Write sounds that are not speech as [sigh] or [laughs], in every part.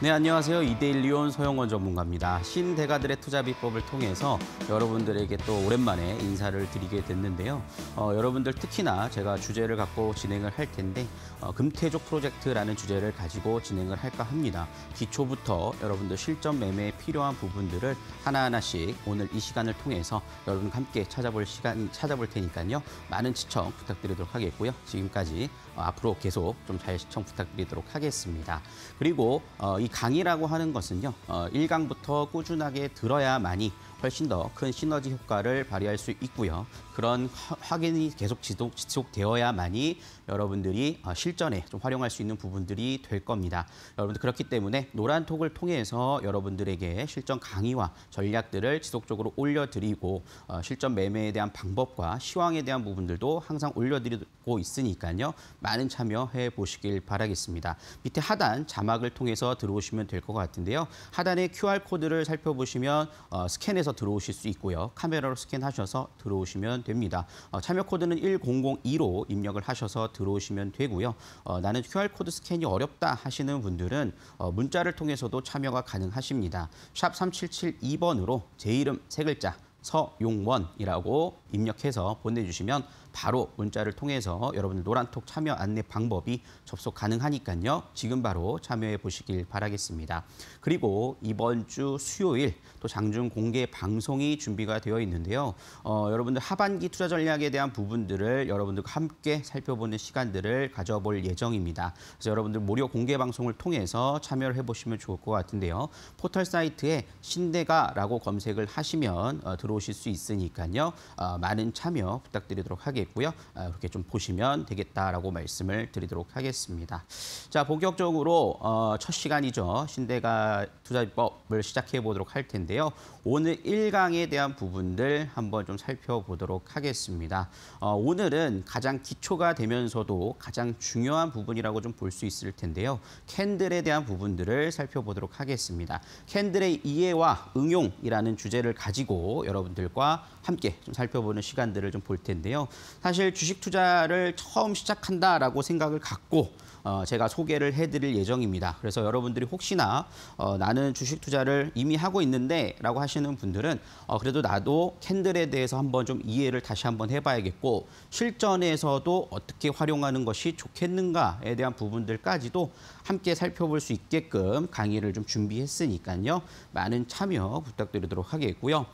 네, 안녕하세요. 이데일리온 소영원 전문가입니다. 신대가들의 투자 비법을 통해서 여러분들에게 또 오랜만에 인사를 드리게 됐는데요. 어, 여러분들 특히나 제가 주제를 갖고 진행을 할 텐데 어, 금태족 프로젝트라는 주제를 가지고 진행을 할까 합니다. 기초부터 여러분들 실전 매매에 필요한 부분들을 하나하나씩 오늘 이 시간을 통해서 여러분 과 함께 찾아볼 시간 찾아볼 테니까요. 많은 시청 부탁드리도록 하겠고요. 지금까지 어, 앞으로 계속 좀 잘 시청 부탁드리도록 하겠습니다. 그리고 어, 이 강의라고 하는 것은요. 어, 1강부터 꾸준하게 들어야만이 훨씬 더 큰 시너지 효과를 발휘할 수 있고요. 그런 확인이 계속 지속, 지속되어야만이 여러분들이 어, 실전에 좀 활용할 수 있는 부분들이 될 겁니다. 여러분들 그렇기 때문에 노란톡을 통해서 여러분들에게 실전 강의와 전략들을 지속적으로 올려드리고 어, 실전 매매에 대한 방법과 시황에 대한 부분들도 항상 올려드리고 있으니까요. 많은 참여해 보시길 바라겠습니다. 밑에 하단 자막을 통해서 들어오시면 될 것 같은데요. 하단의 QR코드를 살펴보시면 어, 스캔해서 클릭해서 들어오실 수 있고요. 카메라로 스캔하셔서 들어오시면 됩니다. 어, 참여 코드는 1002로 입력을 하셔서 들어오시면 되고요. 어, 나는 QR코드 스캔이 어렵다 하시는 분들은 어, 문자를 통해서도 참여가 가능하십니다. 샵 3772번으로 제 이름 세 글자 서용원이라고 입력해서 보내주시면 바로 문자를 통해서 여러분들 노란톡 참여 안내 방법이 접속 가능하니까요. 지금 바로 참여해 보시길 바라겠습니다. 그리고 이번 주 수요일 또 장중 공개 방송이 준비가 되어 있는데요. 어, 여러분들 하반기 투자 전략에 대한 부분들을 여러분들과 함께 살펴보는 시간들을 가져볼 예정입니다. 그래서 여러분들 무료 공개 방송을 통해서 참여를 해보시면 좋을 것 같은데요. 포털 사이트에 신대가라고 검색을 하시면 어, 들어오실 수 있으니까요. 어, 많은 참여 부탁드리도록 하겠습니다. 하겠고요. 이렇게 아, 좀 보시면 되겠다라고 말씀을 드리도록 하겠습니다. 자, 본격적으로 어, 첫 시간이죠. 신대가 투자법을 시작해 보도록 할 텐데요. 오늘 1강에 대한 부분들 한번 좀 살펴보도록 하겠습니다. 어, 오늘은 가장 기초가 되면서도 가장 중요한 부분이라고 좀 볼 수 있을 텐데요. 캔들에 대한 부분들을 살펴보도록 하겠습니다. 캔들의 이해와 응용이라는 주제를 가지고 여러분들과 함께 좀 살펴보는 시간들을 좀 볼 텐데요. 사실 주식 투자를 처음 시작한다라고 생각을 갖고 어, 제가 소개를 해드릴 예정입니다. 그래서 여러분들이 혹시나 어, 나는 주식 투자를 이미 하고 있는데 라고 하시는 분들은 어, 그래도 나도 캔들에 대해서 한번 좀 이해를 다시 한번 해봐야겠고 실전에서도 어떻게 활용하는 것이 좋겠는가에 대한 부분들까지도 함께 살펴볼 수 있게끔 강의를 좀 준비했으니까요. 많은 참여 부탁드리도록 하겠고요.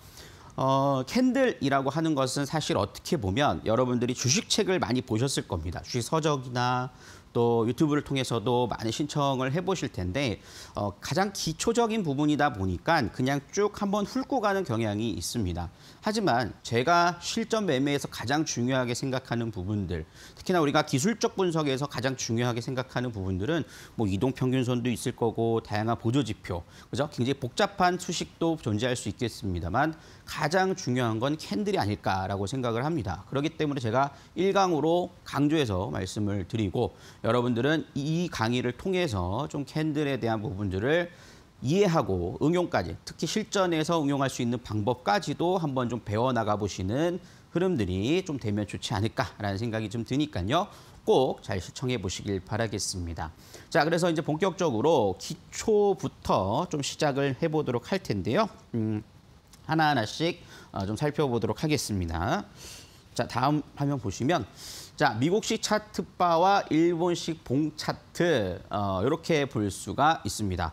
어, 캔들이라고 하는 것은 사실 어떻게 보면 여러분들이 주식책을 많이 보셨을 겁니다. 주식 서적이나 또 유튜브를 통해서도 많이 신청을 해보실 텐데 어, 가장 기초적인 부분이다 보니까 그냥 쭉 한번 훑고 가는 경향이 있습니다. 하지만 제가 실전 매매에서 가장 중요하게 생각하는 부분들, 특히나 우리가 기술적 분석에서 가장 중요하게 생각하는 부분들은 뭐 이동 평균선도 있을 거고 다양한 보조 지표, 그죠? 굉장히 복잡한 수식도 존재할 수 있겠습니다만 가장 중요한 건 캔들이 아닐까라고 생각을 합니다. 그렇기 때문에 제가 1강으로 강조해서 말씀을 드리고 여러분들은 이 강의를 통해서 좀 캔들에 대한 부분들을 이해하고 응용까지 특히 실전에서 응용할 수 있는 방법까지도 한번 좀 배워나가 보시는 흐름들이 좀 되면 좋지 않을까라는 생각이 좀 드니까요. 꼭 잘 시청해 보시길 바라겠습니다. 자, 그래서 이제 본격적으로 기초부터 좀 시작을 해보도록 할 텐데요. 음, 하나하나씩 어, 좀 살펴보도록 하겠습니다. 자, 다음 화면 보시면 자, 미국식 차트바와 일본식 봉 차트 어, 이렇게 볼 수가 있습니다.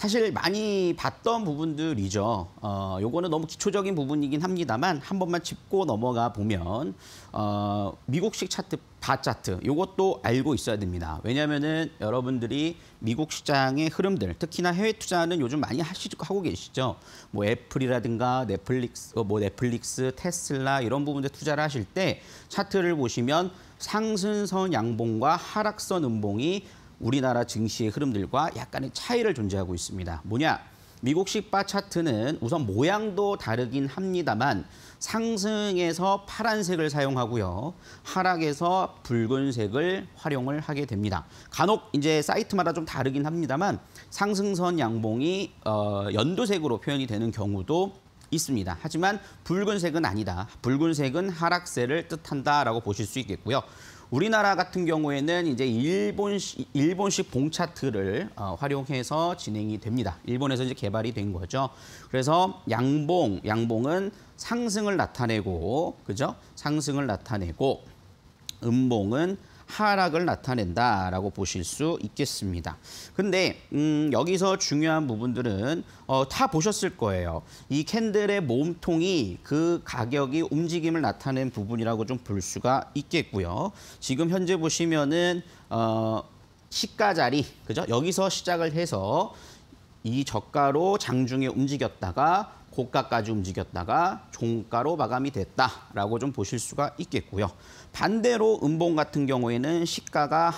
사실 많이 봤던 부분들이죠. 어, 요거는 너무 기초적인 부분이긴 합니다만 한 번만 짚고 넘어가 보면 어, 미국식 차트 바 차트 요것도 알고 있어야 됩니다. 왜냐면은 여러분들이 미국 시장의 흐름들 특히나 해외 투자는 요즘 많이 하시고 하고 계시죠. 뭐 애플이라든가 넷플릭스 어, 뭐 넷플릭스, 테슬라 이런 부분에 투자를 하실 때 차트를 보시면 상승선 양봉과 하락선 음봉이 우리나라 증시의 흐름들과 약간의 차이를 존재하고 있습니다. 뭐냐? 미국식 바 차트는 우선 모양도 다르긴 합니다만 상승에서 파란색을 사용하고요. 하락에서 붉은색을 활용을 하게 됩니다. 간혹 이제 사이트마다 좀 다르긴 합니다만 상승선 양봉이 어, 연두색으로 표현이 되는 경우도 있습니다. 하지만 붉은색은 아니다. 붉은색은 하락세를 뜻한다라고 보실 수 있겠고요. 우리나라 같은 경우에는 이제 일본식, 일본식 봉차트를 어, 활용해서 진행이 됩니다. 일본에서 이제 개발이 된 거죠. 그래서 양봉, 양봉은 상승을 나타내고, 그죠? 상승을 나타내고, 음봉은 하락을 나타낸다라고 보실 수 있겠습니다. 근데 음, 여기서 중요한 부분들은 어, 다 보셨을 거예요. 이 캔들의 몸통이 그 가격이 움직임을 나타낸 부분이라고 좀 볼 수가 있겠고요. 지금 현재 보시면은 어, 시가 자리 그죠? 여기서 시작을 해서 이 저가로 장중에 움직였다가 고가까지 움직였다가 종가로 마감이 됐다라고 좀 보실 수가 있겠고요. 반대로 음봉 같은 경우에는 시가가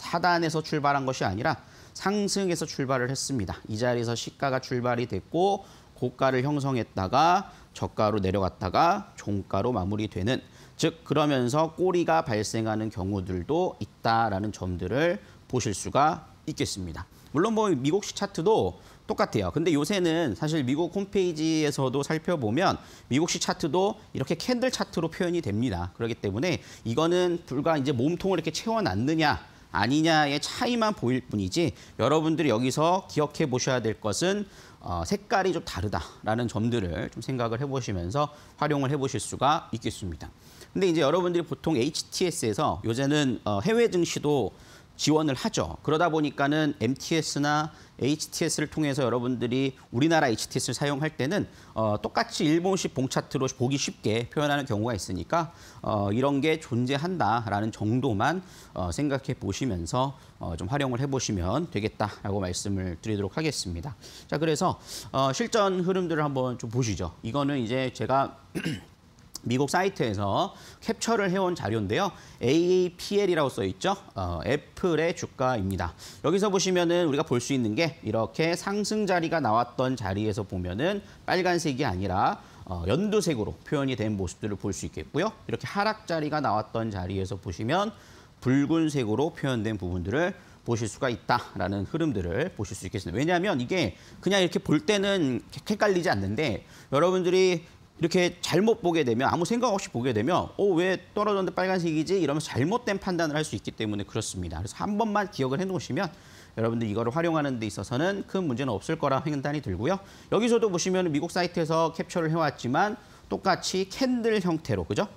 하단에서 출발한 것이 아니라 상승에서 출발을 했습니다. 이 자리에서 시가가 출발이 됐고 고가를 형성했다가 저가로 내려갔다가 종가로 마무리되는 즉 그러면서 꼬리가 발생하는 경우들도 있다라는 점들을 보실 수가 있겠습니다. 물론 뭐미국시 차트도 똑같아요. 근데 요새는 사실 미국 홈페이지에서도 살펴보면 미국식 차트도 이렇게 캔들 차트로 표현이 됩니다. 그렇기 때문에 이거는 불과 이제 몸통을 이렇게 채워놨느냐 아니냐의 차이만 보일 뿐이지 여러분들이 여기서 기억해 보셔야 될 것은 어, 색깔이 좀 다르다라는 점들을 좀 생각을 해보시면서 활용을 해보실 수가 있겠습니다. 근데 이제 여러분들이 보통 HTS에서 요새는 어, 해외 증시도 지원을 하죠. 그러다 보니까는 MTS나 HTS를 통해서 여러분들이 우리나라 HTS를 사용할 때는 어, 똑같이 일본식 봉차트로 보기 쉽게 표현하는 경우가 있으니까 어, 이런 게 존재한다라는 정도만 어, 생각해 보시면서 어, 좀 활용을 해보시면 되겠다라고 말씀을 드리도록 하겠습니다. 자, 그래서 어, 실전 흐름들을 한번 좀 보시죠. 이거는 이제 제가 [clears throat] 미국 사이트에서 캡처를 해온 자료인데요. AAPL이라고 써 있죠. 어, 애플의 주가입니다. 여기서 보시면은 우리가 볼 수 있는 게 이렇게 상승 자리가 나왔던 자리에서 보면은 빨간색이 아니라 어, 연두색으로 표현이 된 모습들을 볼 수 있겠고요. 이렇게 하락 자리가 나왔던 자리에서 보시면 붉은색으로 표현된 부분들을 보실 수가 있다라는 흐름들을 보실 수 있겠습니다. 왜냐하면 이게 그냥 이렇게 볼 때는 헷갈리지 않는데 여러분들이 이렇게 잘못 보게 되면 아무 생각 없이 보게 되면 어 왜 떨어졌는데 빨간색이지 이러면서 잘못된 판단을 할 수 있기 때문에 그렇습니다. 그래서 한 번만 기억을 해놓으시면 여러분들 이거를 활용하는 데 있어서는 큰 문제는 없을 거라 생단이 들고요. 여기서도 보시면 미국 사이트에서 캡처를 해왔지만 똑같이 캔들 형태로 그죠?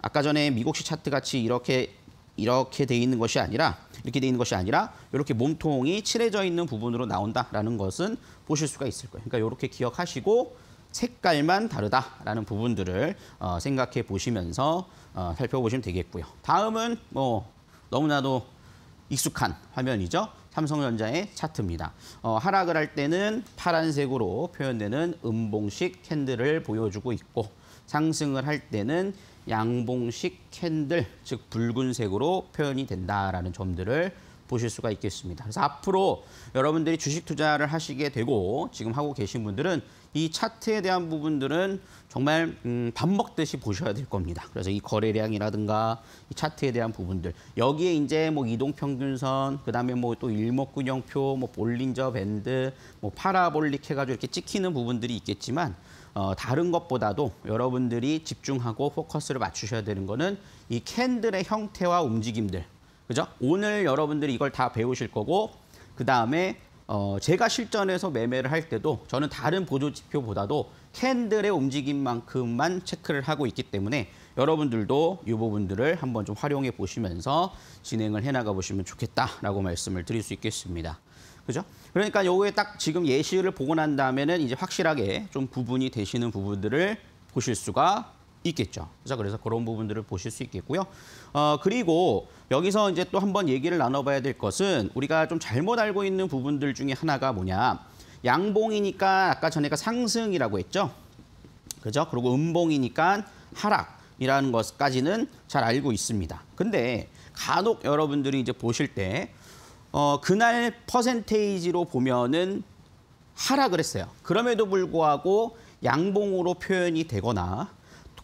아까 전에 미국식 차트 같이 이렇게 이렇게 돼 있는 것이 아니라 이렇게 돼 있는 것이 아니라 이렇게 몸통이 칠해져 있는 부분으로 나온다라는 것은 보실 수가 있을 거예요. 그러니까 이렇게 기억하시고 색깔만 다르다라는 부분들을 어, 생각해 보시면서 어, 살펴보시면 되겠고요. 다음은 뭐 너무나도 익숙한 화면이죠. 삼성전자의 차트입니다. 어, 하락을 할 때는 파란색으로 표현되는 음봉식 캔들을 보여주고 있고 상승을 할 때는 양봉식 캔들, 즉 붉은색으로 표현이 된다라는 점들을 보실 수가 있겠습니다. 그래서 앞으로 여러분들이 주식 투자를 하시게 되고 지금 하고 계신 분들은 이 차트에 대한 부분들은 정말 음, 밥 먹듯이 보셔야 될 겁니다. 그래서 이 거래량이라든가 이 차트에 대한 부분들 여기에 이제 뭐 이동평균선 그다음에 뭐 또 일목균형표 뭐 볼린저 밴드 뭐 파라볼릭 해가지고 이렇게 찍히는 부분들이 있겠지만 어, 다른 것보다도 여러분들이 집중하고 포커스를 맞추셔야 되는 거는 이 캔들의 형태와 움직임들 그죠? 오늘 여러분들이 이걸 다 배우실 거고 그 다음에 어, 제가 실전에서 매매를 할 때도 저는 다른 보조 지표보다도 캔들의 움직임만큼만 체크를 하고 있기 때문에 여러분들도 이 부분들을 한번 좀 활용해 보시면서 진행을 해나가 보시면 좋겠다라고 말씀을 드릴 수 있겠습니다. 그죠? 그러니까 요거에 딱 지금 예시를 보고 난 다음에는 이제 확실하게 좀부분이 되시는 부분들을 보실 수가 있겠죠. 자, 그래서 그런 부분들을 보실 수 있겠고요. 어, 그리고 여기서 이제 또 한번 얘기를 나눠봐야 될 것은 우리가 좀 잘못 알고 있는 부분들 중에 하나가 뭐냐. 양봉이니까 아까 전에가 상승이라고 했죠. 그죠? 그리고 음봉이니까 하락이라는 것까지는 잘 알고 있습니다. 근데 간혹 여러분들이 이제 보실 때 어, 그날 퍼센테이지로 보면은 하락을 했어요. 그럼에도 불구하고 양봉으로 표현이 되거나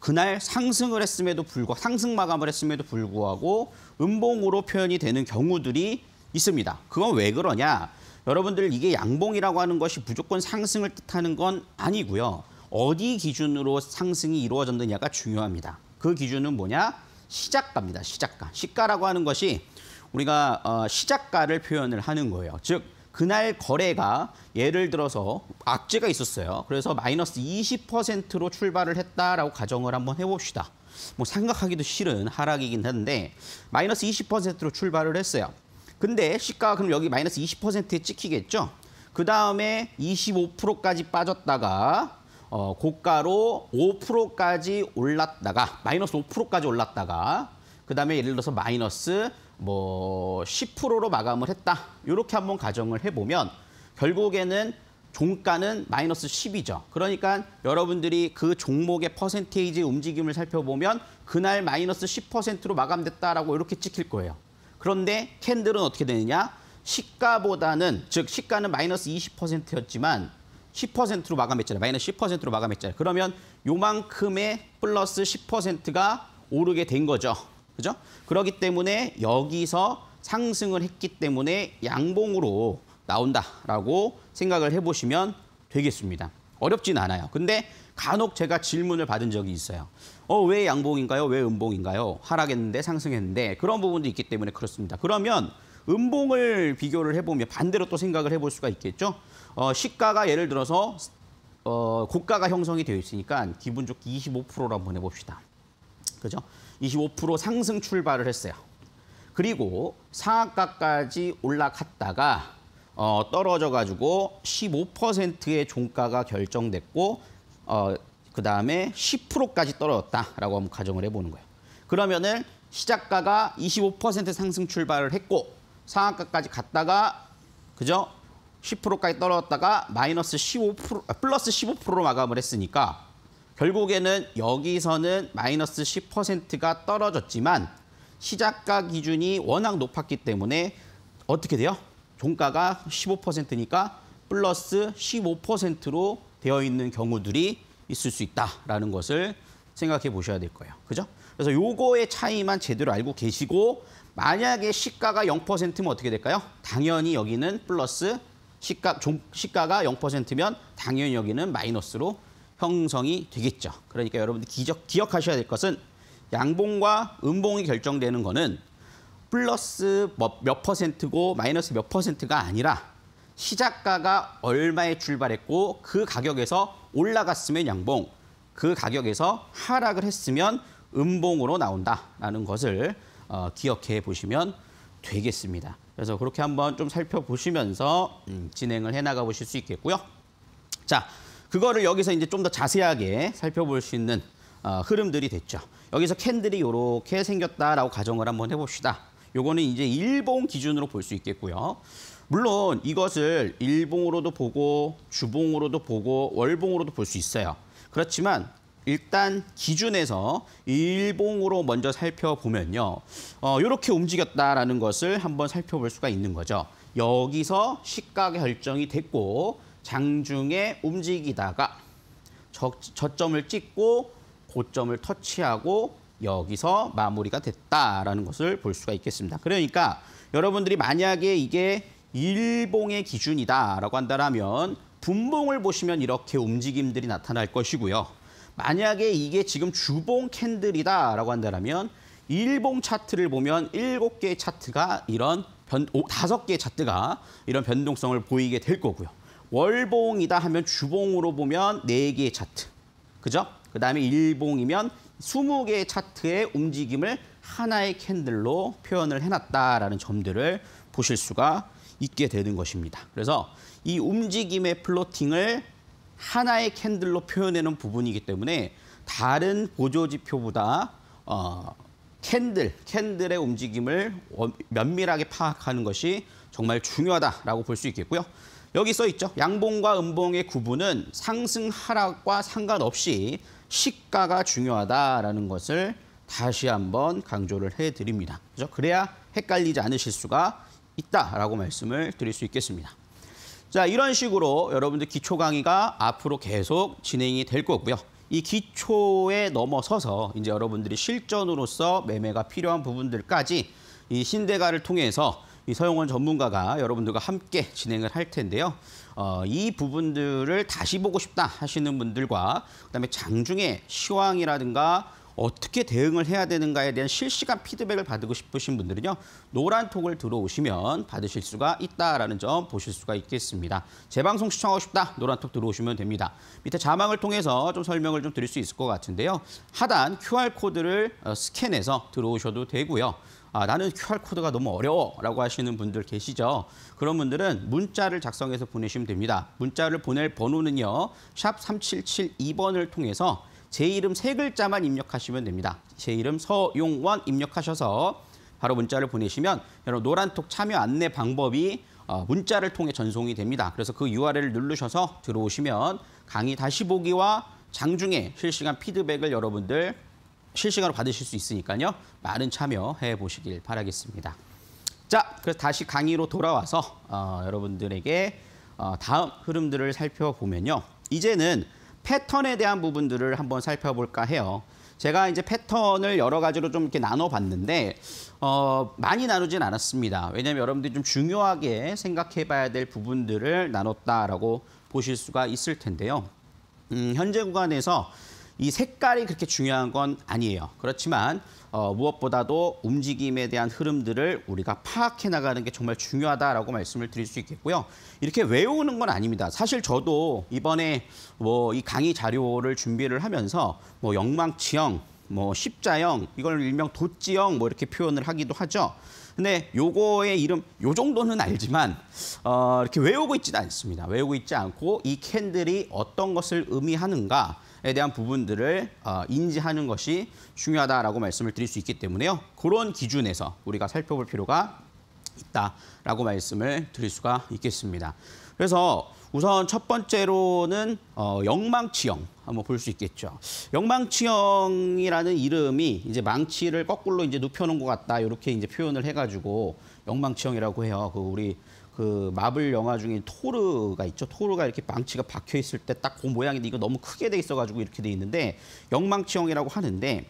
그날 상승을 했음에도 불구 상승 마감을 했음에도 불구하고 음봉으로 표현이 되는 경우들이 있습니다. 그건 왜 그러냐? 여러분들 이게 양봉이라고 하는 것이 무조건 상승을 뜻하는 건 아니고요. 어디 기준으로 상승이 이루어졌느냐가 중요합니다. 그 기준은 뭐냐? 시작가입니다. 시작가. 시가라고 하는 것이 우리가 어, 시작가를 표현을 하는 거예요. 즉 그날 거래가 예를 들어서 악재가 있었어요. 그래서 마이너스 20%로 출발을 했다라고 가정을 한번 해봅시다. 뭐 생각하기도 싫은 하락이긴 한데 마이너스 20%로 출발을 했어요. 근데 시가가 그럼 여기 마이너스 20%에 찍히겠죠? 그 다음에 25%까지 빠졌다가 어, 고가로 5%까지 올랐다가 마이너스 5%까지 올랐다가 그 다음에 예를 들어서 마이너스 뭐 10%로 마감을 했다. 이렇게 한번 가정을 해보면 결국에는 종가는 마이너스 10이죠. 그러니까 여러분들이 그 종목의 퍼센테이지 움직임을 살펴보면 그날 마이너스 10%로 마감됐다라고 이렇게 찍힐 거예요. 그런데 캔들은 어떻게 되느냐? 시가보다는 즉 시가는 마이너스 20%였지만 10%로 마감했잖아요. 마이너스 10%로 마감했잖아요. 그러면 요만큼의 플러스 10%가 오르게 된 거죠. 그죠? 그러기 때문에 여기서 상승을 했기 때문에 양봉으로 나온다라고 생각을 해보시면 되겠습니다. 어렵진 않아요. 근데 간혹 제가 질문을 받은 적이 있어요. 어, 왜 양봉인가요? 왜 음봉인가요? 하락했는데 상승했는데 그런 부분도 있기 때문에 그렇습니다. 그러면 음봉을 비교를 해보면 반대로 또 생각을 해볼 수가 있겠죠. 어, 시가가 예를 들어서 어, 고가가 형성이 되어 있으니까 기분 좋게 25%로 한번 해봅시다. 그죠? 25% 상승 출발을 했어요. 그리고 상하가까지 올라갔다가 어, 떨어져가지고 15%의 종가가 결정됐고 어, 그 다음에 10%까지 떨어졌다라고 한번 가정을 해보는 거예요. 그러면은 시작가가 25% 상승 출발을 했고 상한가까지 갔다가 그죠? 10%까지 떨어졌다가 마이너스 15% 아, 플러스 15%로 마감을 했으니까 결국에는 여기서는 마이너스 10%가 떨어졌지만 시작가 기준이 워낙 높았기 때문에 어떻게 돼요? 종가가 15%니까 플러스 15%로 되어 있는 경우들이 있을 수 있다라는 것을 생각해 보셔야 될 거예요. 그죠? 그래서 요거의 차이만 제대로 알고 계시고 만약에 시가가 0%면 어떻게 될까요? 당연히 여기는 플러스 시가 종, 시가가 0%면 당연히 여기는 마이너스로 형성이 되겠죠. 그러니까 여러분들 기적, 기억하셔야 될 것은 양봉과 음봉이 결정되는 거는 플러스 몇, 뭐 몇 퍼센트고 마이너스 몇 퍼센트가 아니라 시작가가 얼마에 출발했고 그 가격에서 올라갔으면 양봉, 그 가격에서 하락을 했으면 음봉으로 나온다라는 것을 어, 기억해 보시면 되겠습니다. 그래서 그렇게 한번 좀 살펴보시면서 음, 진행을 해나가 보실 수 있겠고요. 자. 그거를 여기서 이제 좀 더 자세하게 살펴볼 수 있는 어, 흐름들이 됐죠. 여기서 캔들이 이렇게 생겼다라고 가정을 한번 해봅시다. 요거는 이제 일봉 기준으로 볼 수 있겠고요. 물론 이것을 일봉으로도 보고 주봉으로도 보고 월봉으로도 볼 수 있어요. 그렇지만 일단 기준에서 일봉으로 먼저 살펴보면요. 어, 이렇게 움직였다라는 것을 한번 살펴볼 수가 있는 거죠. 여기서 시가가 결정이 됐고 장중에 움직이다가 저, 저점을 찍고 고점을 터치하고 여기서 마무리가 됐다라는 것을 볼 수가 있겠습니다. 그러니까 여러분들이 만약에 이게 일봉의 기준이다라고 한다면 분봉을 보시면 이렇게 움직임들이 나타날 것이고요. 만약에 이게 지금 주봉 캔들이다라고 한다면 일봉 차트를 보면 7 개의 차트가 이런 5 개의 차트가 이런 변동성을 보이게 될 거고요. 월봉이다 하면 주봉으로 보면 네개의 차트. 그죠? 그다음에 일봉이면 2 0 개의 차트의 움직임을 하나의 캔들로 표현을 해놨다라는 점들을 보실 수가 있게 되는 것입니다. 그래서 이 움직임의 플로팅을 하나의 캔들로 표현해놓은 부분이기 때문에 다른 보조지표보다 어, 캔들, 캔들의 움직임을 면밀하게 파악하는 것이 정말 중요하다라고 볼 수 있겠고요. 여기 써 있죠. 양봉과 음봉의 구분은 상승 하락과 상관없이 시가가 중요하다라는 것을 다시 한번 강조를 해드립니다. 그죠? 그래야 헷갈리지 않으실 수가 있다라고 말씀을 드릴 수 있겠습니다. 자, 이런 식으로 여러분들 기초 강의가 앞으로 계속 진행이 될 거고요. 이 기초에 넘어서서 이제 여러분들이 실전으로서 매매가 필요한 부분들까지 이 신대가를 통해서 이 서영원 전문가가 여러분들과 함께 진행을 할 텐데요. 어, 이 부분들을 다시 보고 싶다 하시는 분들과 그다음에 장중에 시황이라든가 어떻게 대응을 해야 되는가에 대한 실시간 피드백을 받고 싶으신 분들은요. 노란톡을 들어오시면 받으실 수가 있다라는 점 보실 수가 있겠습니다. 재방송 시청하고 싶다. 노란톡 들어오시면 됩니다. 밑에 자막을 통해서 좀 설명을 좀 드릴 수 있을 것 같은데요. 하단 QR코드를 어, 스캔해서 들어오셔도 되고요. 아, 나는 QR코드가 너무 어려워 라고 하시는 분들 계시죠? 그런 분들은 문자를 작성해서 보내시면 됩니다. 문자를 보낼 번호는요. 샵 3772번을 통해서 제 이름 세 글자만 입력하시면 됩니다. 제 이름 서용원 입력하셔서 바로 문자를 보내시면 여러분 노란톡 참여 안내 방법이 어, 문자를 통해 전송이 됩니다. 그래서 그 URL을 누르셔서 들어오시면 강의 다시 보기와 장중에 실시간 피드백을 여러분들 실시간으로 받으실 수 있으니까요. 많은 참여해 보시길 바라겠습니다. 자, 그래서 다시 강의로 돌아와서 어, 여러분들에게 어, 다음 흐름들을 살펴보면요. 이제는 패턴에 대한 부분들을 한번 살펴볼까 해요. 제가 이제 패턴을 여러 가지로 좀 이렇게 나눠봤는데 어, 많이 나누진 않았습니다. 왜냐하면 여러분들이 좀 중요하게 생각해봐야 될 부분들을 나눴다라고 보실 수가 있을 텐데요. 음, 현재 구간에서 이 색깔이 그렇게 중요한 건 아니에요. 그렇지만 어, 무엇보다도 움직임에 대한 흐름들을 우리가 파악해 나가는 게 정말 중요하다라고 말씀을 드릴 수 있겠고요. 이렇게 외우는 건 아닙니다. 사실 저도 이번에 뭐 이 강의 자료를 준비를 하면서 뭐영망치형뭐 십자형, 이걸 일명 도지형 뭐 이렇게 표현을 하기도 하죠. 근데 요거의 이름 요 정도는 알지만 어, 이렇게 외우고 있지는 않습니다. 외우고 있지 않고 이 캔들이 어떤 것을 의미하는가 에 대한 부분들을 어, 인지하는 것이 중요하다라고 말씀을 드릴 수 있기 때문에요. 그런 기준에서 우리가 살펴볼 필요가 있다라고 말씀을 드릴 수가 있겠습니다. 그래서 우선 첫 번째로는 어, 영망치형 한번 볼 수 있겠죠. 영망치형이라는 이름이 이제 망치를 거꾸로 이제 눕혀놓은 것 같다 이렇게 이제 표현을 해가지고 영망치형이라고 해요. 그 우리 그 마블 영화 중에 토르가 있죠. 토르가 이렇게 망치가 박혀 있을 때 딱 그 모양인데 이거 너무 크게 돼 있어가지고 이렇게 돼 있는데 영망치형이라고 하는데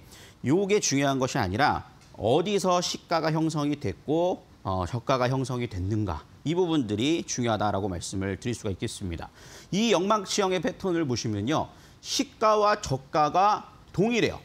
요게 중요한 것이 아니라 어디서 시가가 형성이 됐고 어, 저가가 형성이 됐는가 이 부분들이 중요하다라고 말씀을 드릴 수가 있겠습니다. 이 영망치형의 패턴을 보시면요. 시가와 저가가 동일해요.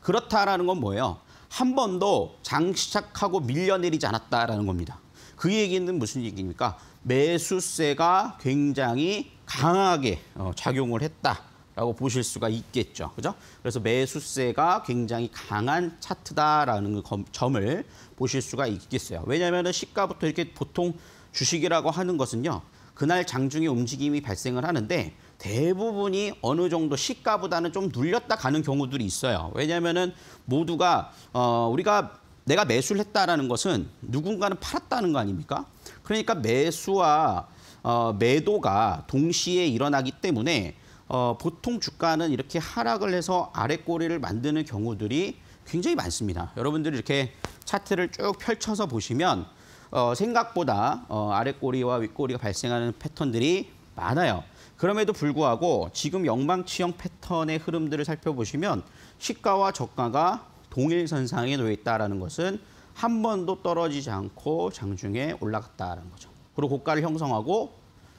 그렇다라는 건 뭐예요? 한 번도 장시작하고 밀려내리지 않았다라는 겁니다. 그 얘기는 무슨 얘기입니까? 매수세가 굉장히 강하게 어, 작용을 했다라고 보실 수가 있겠죠. 그죠? 그래서 매수세가 굉장히 강한 차트다라는 그 점을 보실 수가 있겠어요. 왜냐하면 시가부터 이렇게 보통 주식이라고 하는 것은요. 그날 장중에 움직임이 발생을 하는데 대부분이 어느 정도 시가보다는 좀 눌렸다 가는 경우들이 있어요. 왜냐하면은 모두가 어 우리가 내가 매수를 했다라는 것은 누군가는 팔았다는 거 아닙니까? 그러니까 매수와 어, 매도가 동시에 일어나기 때문에 어, 보통 주가는 이렇게 하락을 해서 아래 꼬리를 만드는 경우들이 굉장히 많습니다. 여러분들이 이렇게 차트를 쭉 펼쳐서 보시면 어, 생각보다 어, 아래 꼬리와 윗꼬리가 발생하는 패턴들이 많아요. 그럼에도 불구하고 지금 영망치형 패턴의 흐름들을 살펴보시면 시가와 저가가 동일선상에 놓여 있다는 것은 한 번도 떨어지지 않고 장중에 올라갔다는 거죠. 그리고 고가를 형성하고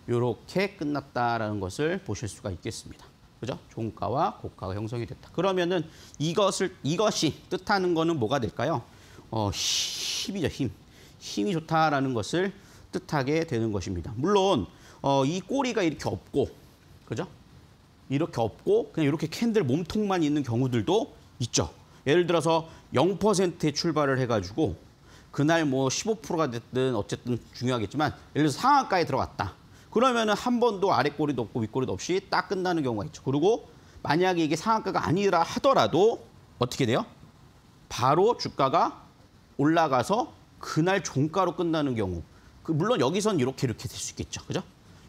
이렇게 끝났다는 것을 보실 수가 있겠습니다. 그죠? 종가와 고가가 형성이 됐다. 그러면은 이것을 이것이 뜻하는 거는 뭐가 될까요? 어, 힘이죠, 힘. 힘이 좋다라는 것을 뜻하게 되는 것입니다. 물론 어, 이 꼬리가 이렇게 없고 그죠? 이렇게 없고 그냥 이렇게 캔들 몸통만 있는 경우들도 있죠. 예를 들어서 0%에 출발을 해가지고 그날 뭐 15%가 됐든 어쨌든 중요하겠지만 예를 들어서 상한가에 들어갔다. 그러면은 한 번도 아래 꼬리도 없고 윗꼬리도 없이 딱 끝나는 경우가 있죠. 그리고 만약에 이게 상한가가 아니라 하더라도 어떻게 돼요? 바로 주가가 올라가서 그날 종가로 끝나는 경우. 그 물론 여기선 이렇게 이렇게 될 수 있겠죠. 그죠?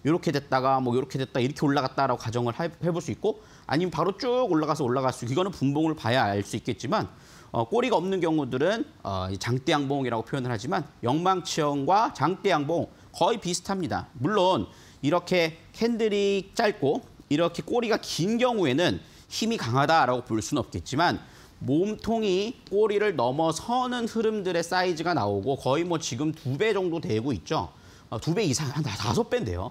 이렇게 됐다가 뭐 이렇게 됐다 이렇게 올라갔다라고 가정을 해볼 수 있고 아니면 바로 쭉 올라가서 올라갈 수 있고 이거는 분봉을 봐야 알 수 있겠지만 어, 꼬리가 없는 경우들은 어, 장대양봉이라고 표현을 하지만 영망치형과 장대양봉 거의 비슷합니다. 물론 이렇게 캔들이 짧고 이렇게 꼬리가 긴 경우에는 힘이 강하다라고 볼 수는 없겠지만 몸통이 꼬리를 넘어서는 흐름들의 사이즈가 나오고 거의 뭐 지금 두 배 정도 되고 있죠. 어, 두배 이상, 한 다섯 배인데요.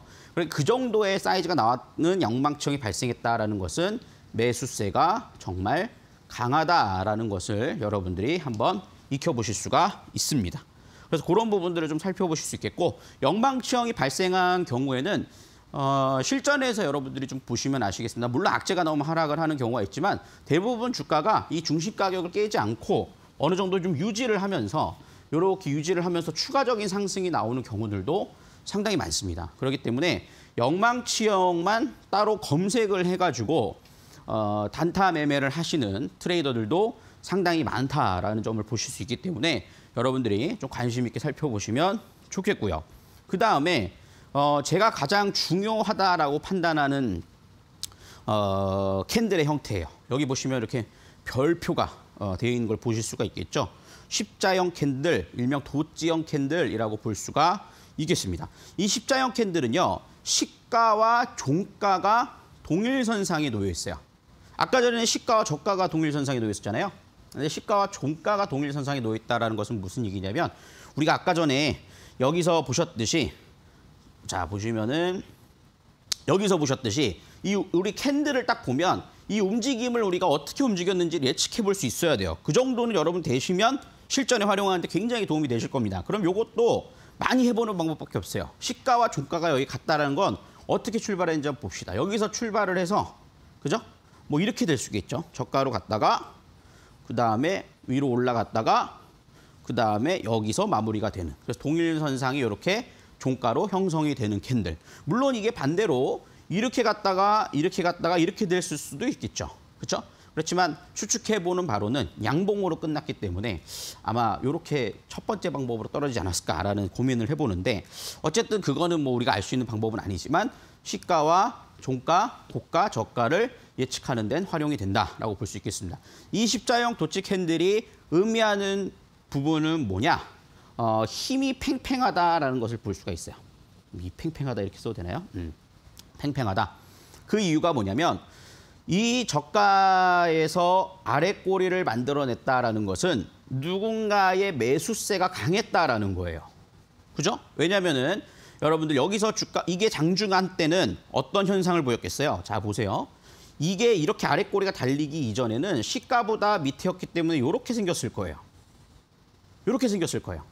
그 정도의 사이즈가 나왔는 양방청이 발생했다라는 것은 매수세가 정말 강하다라는 것을 여러분들이 한번 익혀보실 수가 있습니다. 그래서 그런 부분들을 좀 살펴보실 수 있겠고 영방치형이 발생한 경우에는 어, 실전에서 여러분들이 좀 보시면 아시겠습니다. 물론 악재가 나오면 하락을 하는 경우가 있지만 대부분 주가가 이 중심 가격을 깨지 않고 어느 정도 좀 유지를 하면서 이렇게 유지를 하면서 추가적인 상승이 나오는 경우들도 상당히 많습니다. 그렇기 때문에 영망치형만 따로 검색을 해가지고 어, 단타 매매를 하시는 트레이더들도 상당히 많다라는 점을 보실 수 있기 때문에 여러분들이 좀 관심 있게 살펴보시면 좋겠고요. 그 다음에 어, 제가 가장 중요하다라고 판단하는 어, 캔들의 형태예요. 여기 보시면 이렇게 별표가 어, 되어 있는 걸 보실 수가 있겠죠. 십자형 캔들, 일명 도찌형 캔들이라고 볼 수가 있겠습니다. 이 십자형 캔들은요, 시가와 종가가 동일선상에 놓여 있어요. 아까 전에 시가와 저가가 동일선상에 놓여 있었잖아요. 근데 시가와 종가가 동일선상에 놓여 있다는 것은 무슨 얘기냐면 우리가 아까 전에 여기서 보셨듯이 자 보시면은 여기서 보셨듯이 이 우리 캔들을 딱 보면 이 움직임을 우리가 어떻게 움직였는지 예측해 볼 수 있어야 돼요. 그 정도는 여러분 되시면 실전에 활용하는데 굉장히 도움이 되실 겁니다. 그럼 이것도 많이 해보는 방법밖에 없어요. 시가와 종가가 여기 같다라는 건 어떻게 출발했는지 한번 봅시다. 여기서 출발을 해서 그죠? 뭐 이렇게 될 수있겠죠 저가로 갔다가 그다음에 위로 올라갔다가 그다음에 여기서 마무리가 되는. 그래서 동일선상이 이렇게 종가로 형성이 되는 캔들. 물론 이게 반대로 이렇게 갔다가 이렇게 갔다가 이렇게 될 수도 있겠죠. 그렇죠? 그렇지만 추측해보는 바로는 양봉으로 끝났기 때문에 아마 이렇게 첫 번째 방법으로 떨어지지 않았을까라는 고민을 해보는데 어쨌든 그거는 뭐 우리가 알 수 있는 방법은 아니지만 시가와 종가, 고가, 저가를 예측하는 데는 활용이 된다라고 볼 수 있겠습니다. 2 0자형 도치 캔들이 의미하는 부분은 뭐냐? 어, 힘이 팽팽하다라는 것을 볼 수가 있어요. 이 팽팽하다 이렇게 써도 되나요? 음, 팽팽하다. 그 이유가 뭐냐면 이 저가에서 아래 꼬리를 만들어냈다라는 것은 누군가의 매수세가 강했다라는 거예요. 그죠? 왜냐면은 여러분들 여기서 주가 이게 장중한 때는 어떤 현상을 보였겠어요? 자 보세요. 이게 이렇게 아래 꼬리가 달리기 이전에는 시가보다 밑에였기 때문에 이렇게 생겼을 거예요. 이렇게 생겼을 거예요.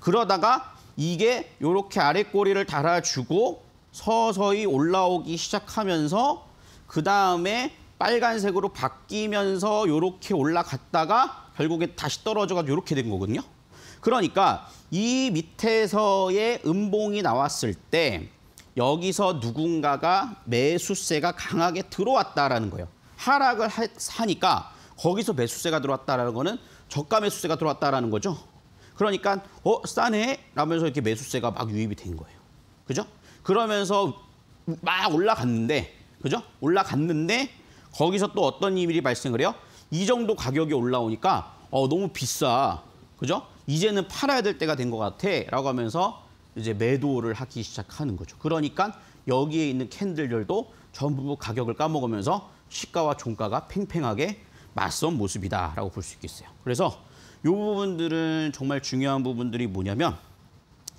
그러다가 이게 이렇게 아래 꼬리를 달아주고 서서히 올라오기 시작하면서 그다음에 빨간색으로 바뀌면서 이렇게 올라갔다가 결국에 다시 떨어져가지고 이렇게 된 거거든요. 그러니까 이 밑에서의 음봉이 나왔을 때 여기서 누군가가 매수세가 강하게 들어왔다라는 거예요. 하락을 하니까 거기서 매수세가 들어왔다라는 거는 저가 매수세가 들어왔다라는 거죠. 그러니까 어 싸네 라면서 이렇게 매수세가 막 유입이 된 거예요. 그죠? 그러면서 막 올라갔는데 그죠? 올라갔는데 거기서 또 어떤 일이 발생을 해요? 이 정도 가격이 올라오니까 어, 너무 비싸. 그죠? 이제는 팔아야 될 때가 된 것 같아. 라고 하면서 이제 매도를 하기 시작하는 거죠. 그러니까 여기에 있는 캔들들도 전부 가격을 까먹으면서 시가와 종가가 팽팽하게 맞선 모습이다라고 볼 수 있겠어요. 그래서 이 부분들은 정말 중요한 부분들이 뭐냐면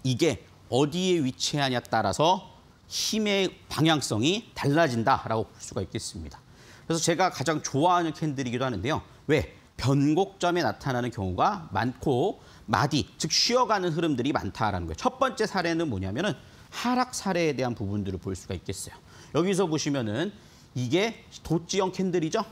이게 어디에 위치하냐 따라서 힘의 방향성이 달라진다라고 볼 수가 있겠습니다. 그래서 제가 가장 좋아하는 캔들이기도 하는데요. 왜? 변곡점에 나타나는 경우가 많고 마디, 즉 쉬어가는 흐름들이 많다라는 거예요. 첫 번째 사례는 뭐냐면 은 하락 사례에 대한 부분들을 볼 수가 있겠어요. 여기서 보시면 은 이게 도지형 캔들이죠.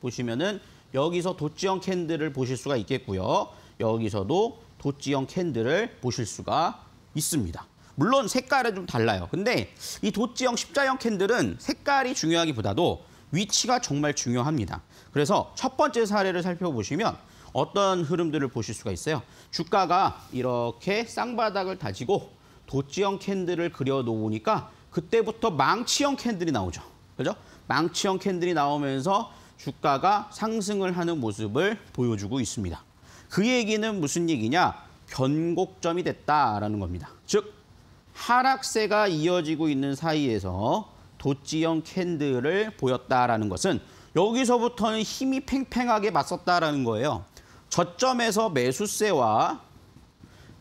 보시면 은 여기서 도지형 캔들을 보실 수가 있겠고요. 여기서도 도지형 캔들을 보실 수가 있습니다. 물론 색깔은 좀 달라요. 근데 이 도지형 십자형 캔들은 색깔이 중요하기보다도 위치가 정말 중요합니다. 그래서 첫 번째 사례를 살펴보시면 어떤 흐름들을 보실 수가 있어요. 주가가 이렇게 쌍바닥을 다지고 도지형 캔들을 그려놓으니까 그때부터 망치형 캔들이 나오죠. 그죠? 망치형 캔들이 나오면서 주가가 상승을 하는 모습을 보여주고 있습니다. 그 얘기는 무슨 얘기냐? 변곡점이 됐다라는 겁니다. 즉 하락세가 이어지고 있는 사이에서 도지형 캔들을 보였다라는 것은 여기서부터는 힘이 팽팽하게 맞섰다라는 거예요. 저점에서 매수세와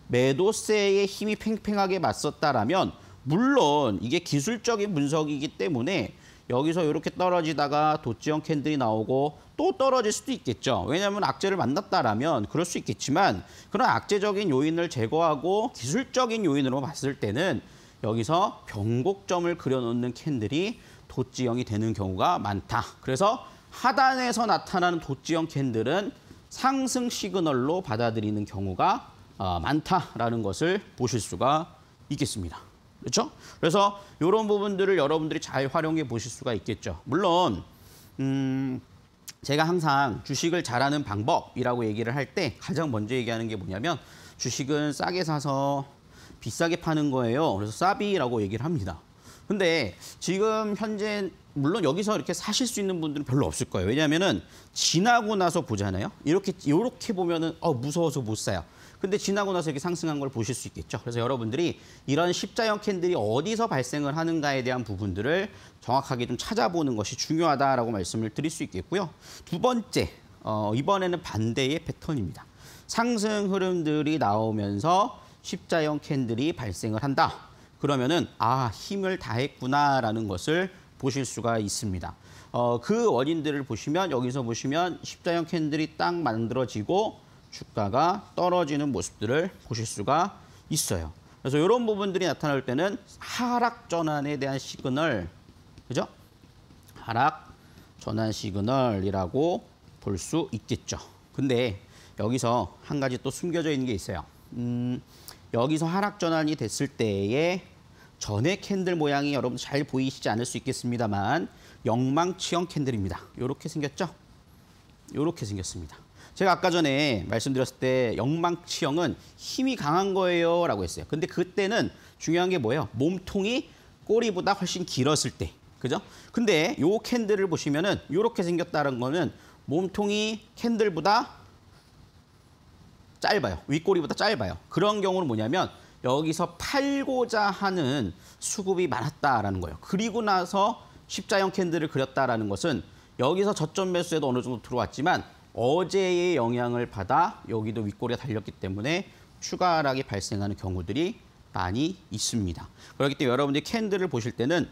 매도세의 힘이 팽팽하게 맞섰다라면 물론 이게 기술적인 분석이기 때문에 여기서 이렇게 떨어지다가 도지형 캔들이 나오고 또 떨어질 수도 있겠죠. 왜냐하면 악재를 만났다라면 그럴 수 있겠지만 그런 악재적인 요인을 제거하고 기술적인 요인으로 봤을 때는 여기서 변곡점을 그려놓는 캔들이 도지형이 되는 경우가 많다. 그래서 하단에서 나타나는 도지형 캔들은 상승 시그널로 받아들이는 경우가 어, 많다라는 것을 보실 수가 있겠습니다. 그렇죠? 그래서 이런 부분들을 여러분들이 잘 활용해 보실 수가 있겠죠. 물론 음, 제가 항상 주식을 잘하는 방법이라고 얘기를 할 때 가장 먼저 얘기하는 게 뭐냐면 주식은 싸게 사서 비싸게 파는 거예요. 그래서 싸비라고 얘기를 합니다. 근데 지금 현재 물론 여기서 이렇게 사실 수 있는 분들은 별로 없을 거예요. 왜냐하면은 지나고 나서 보잖아요. 이렇게 이렇게 보면은 어 무서워서 못 사요. 근데 지나고 나서 이렇게 상승한 걸 보실 수 있겠죠. 그래서 여러분들이 이런 십자형 캔들이 어디서 발생을 하는가에 대한 부분들을 정확하게 좀 찾아보는 것이 중요하다라고 말씀을 드릴 수 있겠고요. 두 번째, 어, 이번에는 반대의 패턴입니다. 상승 흐름들이 나오면서 십자형 캔들이 발생을 한다. 그러면은 아 힘을 다했구나라는 것을 보실 수가 있습니다. 어, 그 원인들을 보시면 여기서 보시면 십자형 캔들이 딱 만들어지고 주가가 떨어지는 모습들을 보실 수가 있어요. 그래서 이런 부분들이 나타날 때는 하락 전환에 대한 시그널, 그죠? 하락 전환 시그널이라고 볼 수 있겠죠. 근데 여기서 한 가지 또 숨겨져 있는 게 있어요. 음, 여기서 하락 전환이 됐을 때에 전에 캔들 모양이 여러분 잘 보이시지 않을 수 있겠습니다만 영망치형 캔들입니다. 이렇게 생겼죠? 이렇게 생겼습니다. 제가 아까 전에 말씀드렸을 때 영망치형은 힘이 강한 거예요 라고 했어요. 근데 그때는 중요한 게 뭐예요? 몸통이 꼬리보다 훨씬 길었을 때. 그죠? 근데 요 캔들을 보시면은 요렇게 생겼다는 거는 몸통이 캔들보다 짧아요. 윗꼬리보다 짧아요. 그런 경우는 뭐냐면 여기서 팔고자 하는 수급이 많았다라는 거예요. 그리고 나서 십자형 캔들을 그렸다라는 것은 여기서 저점 매수에도 어느 정도 들어왔지만 어제의 영향을 받아 여기도 윗골에 달렸기 때문에 추가 락이 발생하는 경우들이 많이 있습니다. 그렇기 때문에 여러분들이 캔들을 보실 때는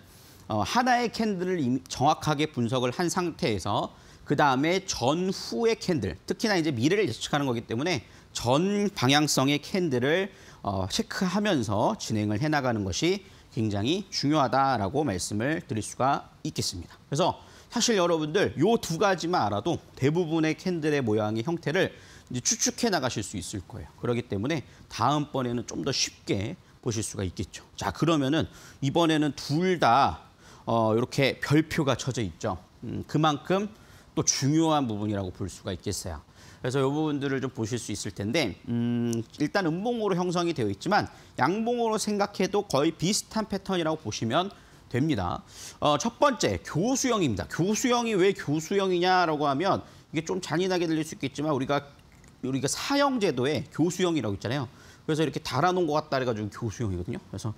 어, 하나의 캔들을 정확하게 분석을 한 상태에서 그 다음에 전후의 캔들, 특히나 이제 미래를 예측하는 거기 때문에 전 방향성의 캔들을 어, 체크하면서 진행을 해나가는 것이 굉장히 중요하다라고 말씀을 드릴 수가 있겠습니다. 그래서 사실 여러분들 요 두 가지만 알아도 대부분의 캔들의 모양의 형태를 이제 추측해 나가실 수 있을 거예요. 그렇기 때문에 다음번에는 좀 더 쉽게 보실 수가 있겠죠. 자, 그러면은 이번에는 둘다 어, 이렇게 별표가 쳐져 있죠. 음, 그만큼 또 중요한 부분이라고 볼 수가 있겠어요. 그래서 이 부분들을 좀 보실 수 있을 텐데 음, 일단 음봉으로 형성이 되어 있지만 양봉으로 생각해도 거의 비슷한 패턴이라고 보시면 됩니다. 어, 첫 번째, 교수형입니다. 교수형이 왜 교수형이냐라고 하면 이게 좀 잔인하게 들릴 수 있겠지만 우리가 우리가 사형 제도에 교수형이라고 있잖아요. 그래서 이렇게 달아놓은 것 같다 그래가지고 교수형이거든요. 그래서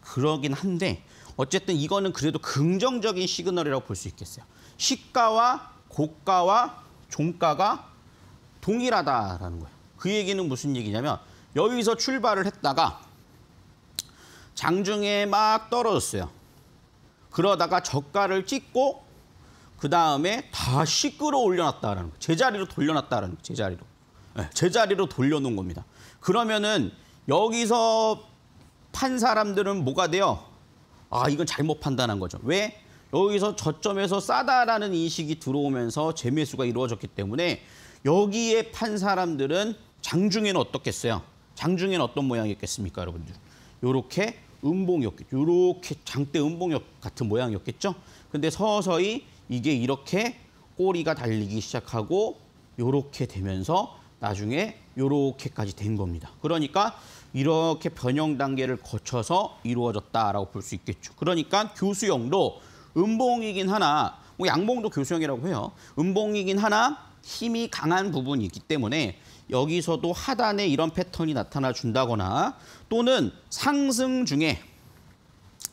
그러긴 한데 어쨌든 이거는 그래도 긍정적인 시그널이라고 볼 수 있겠어요. 시가와 고가와 종가가 동일하다라는 거예요. 그 얘기는 무슨 얘기냐면 여기서 출발을 했다가 장중에 막 떨어졌어요. 그러다가 저가를 찍고 그 다음에 다시 끌어올려놨다라는 거. 제자리로 돌려놨다라는 거. 제자리로. 네, 제자리로 돌려놓은 겁니다. 그러면은 여기서 판 사람들은 뭐가 돼요? 아, 이건 잘못 판단한 거죠. 왜? 여기서 저점에서 싸다라는 인식이 들어오면서 재매수가 이루어졌기 때문에 여기에 판 사람들은 장중에는 어떻겠어요? 장중에는 어떤 모양이겠습니까, 여러분들? 요렇게 음봉이었겠죠. 이렇게 장대 음봉역 같은 모양이었겠죠. 근데 서서히 이게 이렇게 꼬리가 달리기 시작하고 이렇게 되면서 나중에 이렇게까지 된 겁니다. 그러니까 이렇게 변형 단계를 거쳐서 이루어졌다라고 볼 수 있겠죠. 그러니까 교수형도 음봉이긴 하나, 뭐 양봉도 교수형이라고 해요. 음봉이긴 하나 힘이 강한 부분이 있기 때문에 여기서도 하단에 이런 패턴이 나타나 준다거나 또는 상승 중에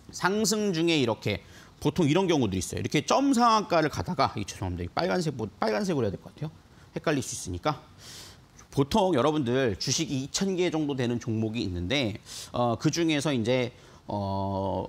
상승 중에 이렇게 보통 이런 경우들이 있어요. 이렇게 점 상한가를 가다가 이 죄송합니다. 빨간색 빨간색으로 해야 될 것 같아요. 헷갈릴 수 있으니까 보통 여러분들 주식이 2 0개 정도 되는 종목이 있는데 어, 그 중에서 이제 어,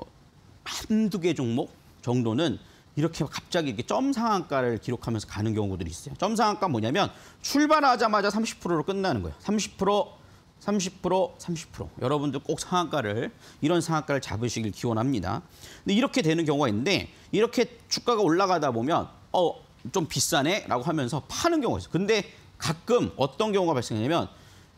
한두 개 종목 정도는 이렇게 갑자기 이렇게 점 상한가를 기록하면서 가는 경우들이 있어요. 점 상한가 뭐냐면 출발하자마자 30%로 끝나는 거예요. 30% 30% 30% 여러분들 꼭 상한가를 이런 상한가를 잡으시길 기원합니다. 근데 이렇게 되는 경우가 있는데 이렇게 주가가 올라가다 보면 어 좀 비싸네라고 하면서 파는 경우가 있어요. 근데 가끔 어떤 경우가 발생하냐면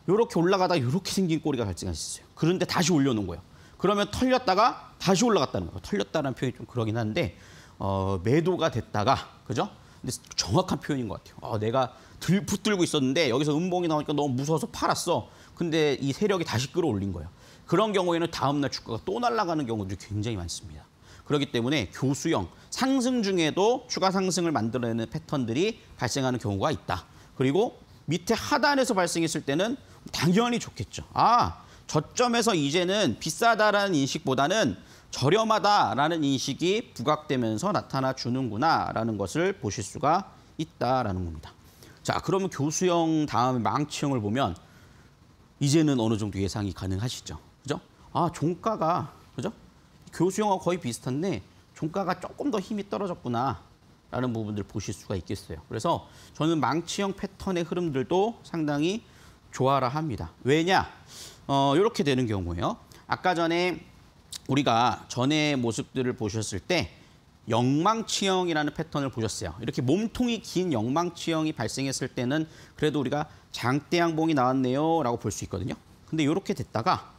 이렇게 올라가다 이렇게 생긴 꼬리가 발생할 수 있어요. 그런데 다시 올려놓은 거예요. 그러면 털렸다가 다시 올라갔다는 거예요. 털렸다는 표현이 좀 그러긴 한데 어, 매도가 됐다가 그죠? 근데 정확한 표현인 것 같아요. 어, 내가 들, 붙들고 있었는데 여기서 음봉이 나오니까 너무 무서워서 팔았어. 근데 이 세력이 다시 끌어올린 거예요. 그런 경우에는 다음날 주가가 또 날아가는 경우들이 굉장히 많습니다. 그렇기 때문에 교수형, 상승 중에도 추가 상승을 만들어내는 패턴들이 발생하는 경우가 있다. 그리고 밑에 하단에서 발생했을 때는 당연히 좋겠죠. 아, 저점에서 이제는 비싸다라는 인식보다는 저렴하다라는 인식이 부각되면서 나타나 주는구나라는 것을 보실 수가 있다라는 겁니다. 자, 그러면 교수형 다음에 망치형을 보면 이제는 어느 정도 예상이 가능하시죠. 그죠? 아, 종가가 그죠? 교수형하고 거의 비슷한데 종가가 조금 더 힘이 떨어졌구나. 라는 부분들 보실 수가 있겠어요. 그래서 저는 망치형 패턴의 흐름들도 상당히 좋아라 합니다. 왜냐? 어, 이렇게 되는 경우에요. 아까 전에 우리가 전에 모습들을 보셨을 때 영망치형이라는 패턴을 보셨어요. 이렇게 몸통이 긴 영망치형이 발생했을 때는 그래도 우리가 장대양봉이 나왔네요 라고 볼 수 있거든요. 근데 이렇게 됐다가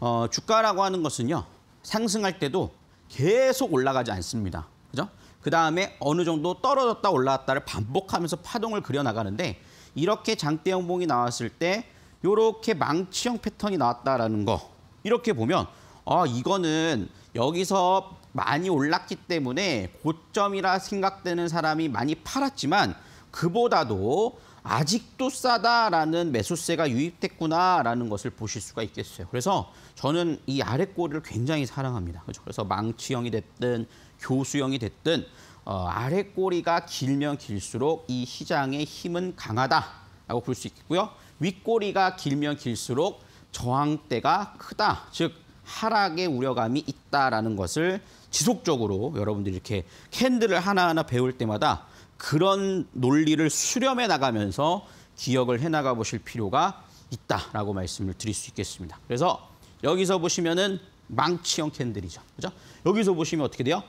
어, 주가라고 하는 것은요. 상승할 때도 계속 올라가지 않습니다. 그죠? 그 다음에 어느 정도 떨어졌다 올라왔다를 반복하면서 파동을 그려나가는데 이렇게 장대양봉이 나왔을 때 이렇게 망치형 패턴이 나왔다라는 거 이렇게 보면 아 이거는 여기서 많이 올랐기 때문에 고점이라 생각되는 사람이 많이 팔았지만 그보다도 아직도 싸다라는 매수세가 유입됐구나라는 것을 보실 수가 있겠어요. 그래서 저는 이 아래 꼬리를 굉장히 사랑합니다. 그렇죠? 그래서 망치형이 됐든 교수형이 됐든 어, 아래 꼬리가 길면 길수록 이 시장의 힘은 강하다라고 볼 수 있겠고요. 윗꼬리가 길면 길수록 저항대가 크다. 즉 하락의 우려감이 있다라는 것을 지속적으로 여러분들이 이렇게 캔들을 하나하나 배울 때마다 그런 논리를 수렴해 나가면서 기억을 해 나가 보실 필요가 있다라고 말씀을 드릴 수 있겠습니다. 그래서 여기서 보시면은 망치형 캔들이죠. 그죠? 여기서 보시면 어떻게 돼요?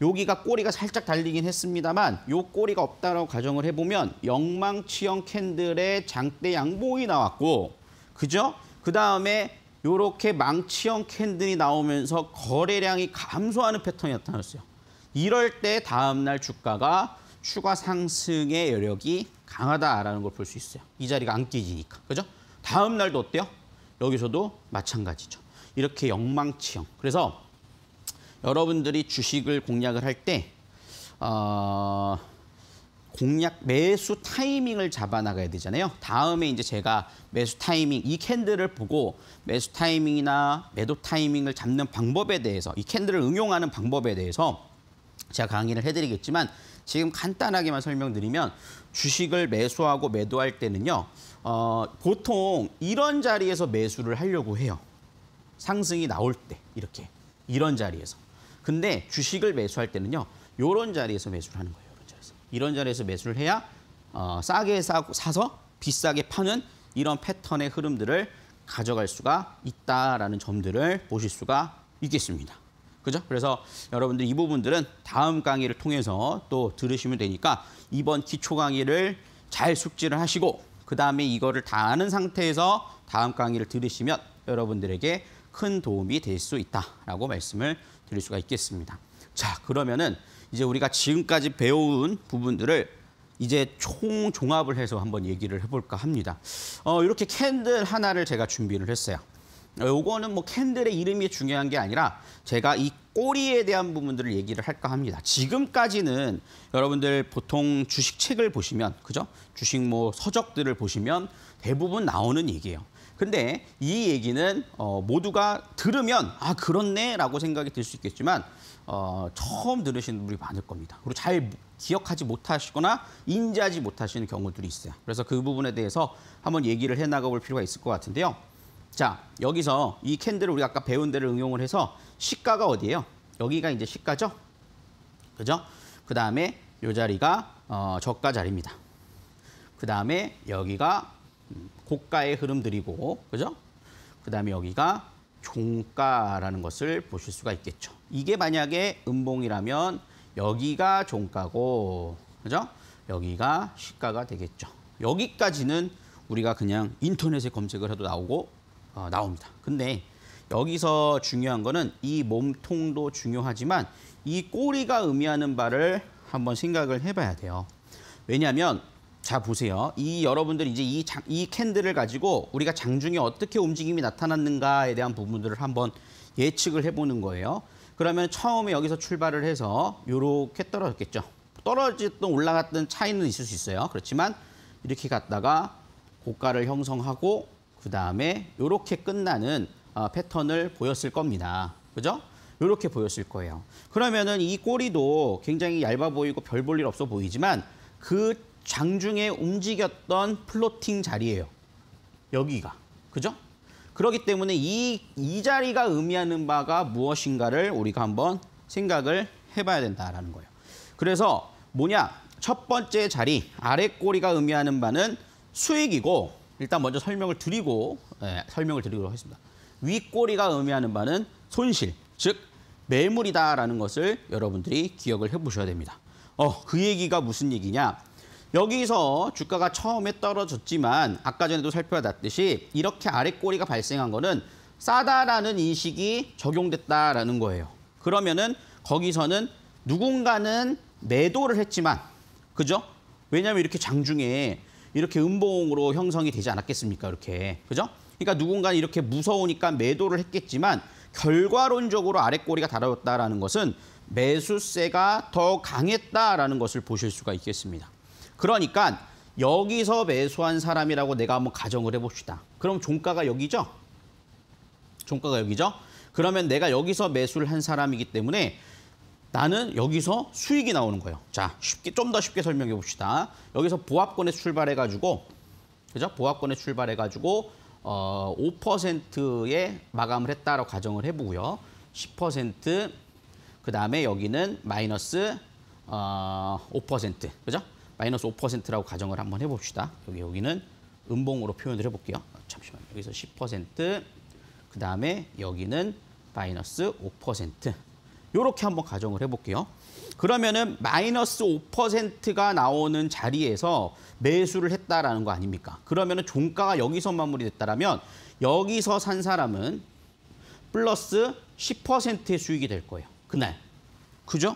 여기가 꼬리가 살짝 달리긴 했습니다만 요 꼬리가 없다라고 가정을 해보면 영망치형 캔들의 장대 양봉이 나왔고 그죠? 그 다음에 이렇게 망치형 캔들이 나오면서 거래량이 감소하는 패턴이 나타났어요. 이럴 때 다음날 주가가 추가 상승의 여력이 강하다라는 걸 볼 수 있어요. 이 자리가 안끼지니까 그죠? 다음 날도 어때요? 여기서도 마찬가지죠. 이렇게 역망치형 그래서 여러분들이 주식을 공략을 할 때, 어, 공략 매수 타이밍을 잡아나가야 되잖아요. 다음에 이제 제가 매수 타이밍, 이 캔들을 보고 매수 타이밍이나 매도 타이밍을 잡는 방법에 대해서 이 캔들을 응용하는 방법에 대해서 제가 강의를 해드리겠지만 지금 간단하게만 설명드리면 주식을 매수하고 매도할 때는요. 어, 보통 이런 자리에서 매수를 하려고 해요. 상승이 나올 때 이렇게 이런 자리에서. 근데 주식을 매수할 때는요. 이런 자리에서 매수를 하는 거예요. 이런 자리에서 매수를 해야 어, 싸게 사 사서 비싸게 파는 이런 패턴의 흐름들을 가져갈 수가 있다라는 점들을 보실 수가 있겠습니다. 그죠? 그래서 여러분들 이 부분들은 다음 강의를 통해서 또 들으시면 되니까 이번 기초 강의를 잘 숙지를 하시고 그 다음에 이거를 다 아는 상태에서 다음 강의를 들으시면 여러분들에게 큰 도움이 될 수 있다라고 말씀을 드릴 수가 있겠습니다. 자, 그러면은 이제 우리가 지금까지 배운 부분들을 이제 총 종합을 해서 한번 얘기를 해볼까 합니다. 어, 이렇게 캔들 하나를 제가 준비를 했어요. 어, 요거는 뭐 캔들의 이름이 중요한 게 아니라 제가 이 꼬리에 대한 부분들을 얘기를 할까 합니다. 지금까지는 여러분들 보통 주식책을 보시면 그죠? 주식 뭐 서적들을 보시면 대부분 나오는 얘기예요. 근데 이 얘기는 어, 모두가 들으면 아 그렇네라고 생각이 들 수 있겠지만 어, 처음 들으신 분이 많을 겁니다. 그리고 잘 기억하지 못하시거나 인지하지 못하시는 경우들이 있어요. 그래서 그 부분에 대해서 한번 얘기를 해나가 볼 필요가 있을 것 같은데요. 자, 여기서 이 캔들을 우리가 아까 배운 데를 응용을 해서 시가가 어디예요? 여기가 이제 시가죠? 그죠? 그 다음에 이 자리가 어, 저가 자리입니다. 그 다음에 여기가 음, 고가의 흐름들이고 그죠? 그다음에 여기가 종가라는 것을 보실 수가 있겠죠. 이게 만약에 음봉이라면 여기가 종가고 그죠? 여기가 시가가 되겠죠. 여기까지는 우리가 그냥 인터넷에 검색을 해도 나오고 어, 나옵니다. 근데 여기서 중요한 거는 이 몸통도 중요하지만 이 꼬리가 의미하는 바를 한번 생각을 해봐야 돼요. 왜냐하면 자 보세요. 이 여러분들 이제 이, 장, 이 캔들을 가지고 우리가 장중에 어떻게 움직임이 나타났는가에 대한 부분들을 한번 예측을 해보는 거예요. 그러면 처음에 여기서 출발을 해서 이렇게 떨어졌겠죠. 떨어졌든 올라갔든 차이는 있을 수 있어요. 그렇지만 이렇게 갔다가 고가를 형성하고 그 다음에 이렇게 끝나는 어, 패턴을 보였을 겁니다. 그죠? 이렇게 보였을 거예요. 그러면은 이 꼬리도 굉장히 얇아 보이고 별 볼 일 없어 보이지만 그 장중에 움직였던 플로팅 자리예요. 여기가. 그죠? 그렇기 때문에 이, 이 자리가 의미하는 바가 무엇인가를 우리가 한번 생각을 해봐야 된다라는 거예요. 그래서 뭐냐? 첫 번째 자리, 아래 꼬리가 의미하는 바는 수익이고 일단 먼저 설명을 드리고 네, 설명을 드리도록 하겠습니다. 윗꼬리가 의미하는 바는 손실, 즉 매물이다라는 것을 여러분들이 기억을 해보셔야 됩니다. 어, 그 얘기가 무슨 얘기냐? 여기서 주가가 처음에 떨어졌지만 아까 전에도 살펴봤듯이 이렇게 아래 꼬리가 발생한 거는 싸다라는 인식이 적용됐다라는 거예요. 그러면은 거기서는 누군가는 매도를 했지만 그죠? 왜냐면 이렇게 장중에 이렇게 음봉으로 형성이 되지 않았겠습니까? 이렇게 그죠? 그러니까 누군가는 이렇게 무서우니까 매도를 했겠지만 결과론적으로 아래 꼬리가 달아졌다라는 것은 매수세가 더 강했다라는 것을 보실 수가 있겠습니다. 그러니까 여기서 매수한 사람이라고 내가 한번 가정을 해봅시다. 그럼 종가가 여기죠? 종가가 여기죠? 그러면 내가 여기서 매수를 한 사람이기 때문에 나는 여기서 수익이 나오는 거예요. 자, 쉽게 좀 더 쉽게 설명해 봅시다. 여기서 보합권에 출발해 가지고 그죠? 보합권에 출발해 가지고 어 5%에 마감을 했다라고 가정을 해 보고요. 10%그 다음에 여기는 마이너스 어, 5% 그죠? 마이너스 5%라고 가정을 한번 해봅시다. 여기 여기는 음봉으로 표현을 해볼게요. 잠시만 여기서 10%, 그 다음에 여기는 마이너스 5%. 이렇게 한번 가정을 해볼게요. 그러면은 마이너스 5%가 나오는 자리에서 매수를 했다라는 거 아닙니까? 그러면은 종가가 여기서 마무리됐다라면 여기서 산 사람은 플러스 10%의 수익이 될 거예요. 그날. 그죠?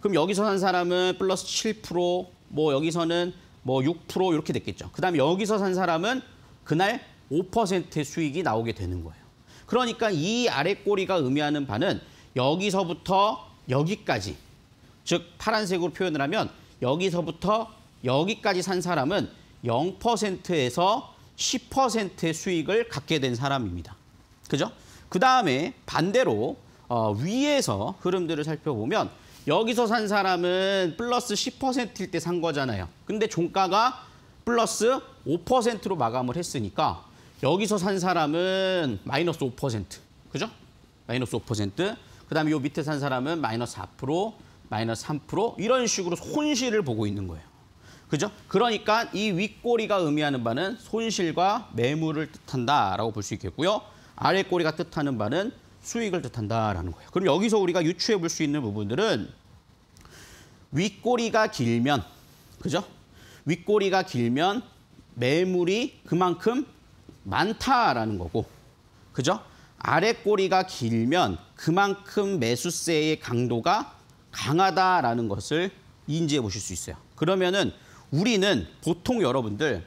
그럼 여기서 산 사람은 플러스 7%, 뭐 여기서는 뭐 6% 이렇게 됐겠죠. 그다음에 여기서 산 사람은 그날 5%의 수익이 나오게 되는 거예요. 그러니까 이 아래 꼬리가 의미하는 바는 여기서부터 여기까지 즉 파란색으로 표현을 하면 여기서부터 여기까지 산 사람은 0%에서 10%의 수익을 갖게 된 사람입니다. 그죠? 그 다음에 반대로 어, 위에서 흐름들을 살펴보면 여기서 산 사람은 플러스 10%일 때 산 거잖아요. 근데 종가가 플러스 5%로 마감을 했으니까 여기서 산 사람은 마이너스 5%. 그죠? 마이너스 5%. 그다음에 요 밑에 산 사람은 마이너스 4%, 마이너스 3% 이런 식으로 손실을 보고 있는 거예요. 그죠? 그러니까 이 윗꼬리가 의미하는 바는 손실과 매물을 뜻한다라고 볼 수 있겠고요. 아래 꼬리가 뜻하는 바는 수익을 뜻한다라는 거예요. 그럼 여기서 우리가 유추해 볼 수 있는 부분들은 윗꼬리가 길면 그죠? 윗꼬리가 길면 매물이 그만큼 많다라는 거고 그죠? 아랫꼬리가 길면 그만큼 매수세의 강도가 강하다라는 것을 인지해 보실 수 있어요. 그러면은 우리는 보통 여러분들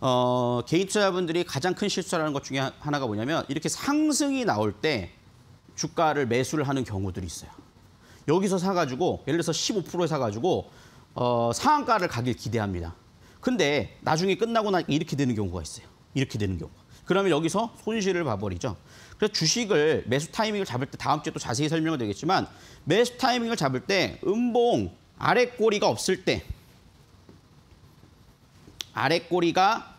어, 개인 투자자분들이 가장 큰 실수라는 것 중에 하나가 뭐냐면 이렇게 상승이 나올 때 주가를 매수를 하는 경우들이 있어요. 여기서 사가지고 예를 들어서 15%에 사가지고 어, 상한가를 가길 기대합니다. 근데 나중에 끝나고 나 이렇게 되는 경우가 있어요. 이렇게 되는 경우. 그러면 여기서 손실을 봐버리죠. 그래서 주식을 매수 타이밍을 잡을 때 다음 주에 또 자세히 설명을 되겠지만 매수 타이밍을 잡을 때 음봉 아래 꼬리가 없을 때 아래 꼬리가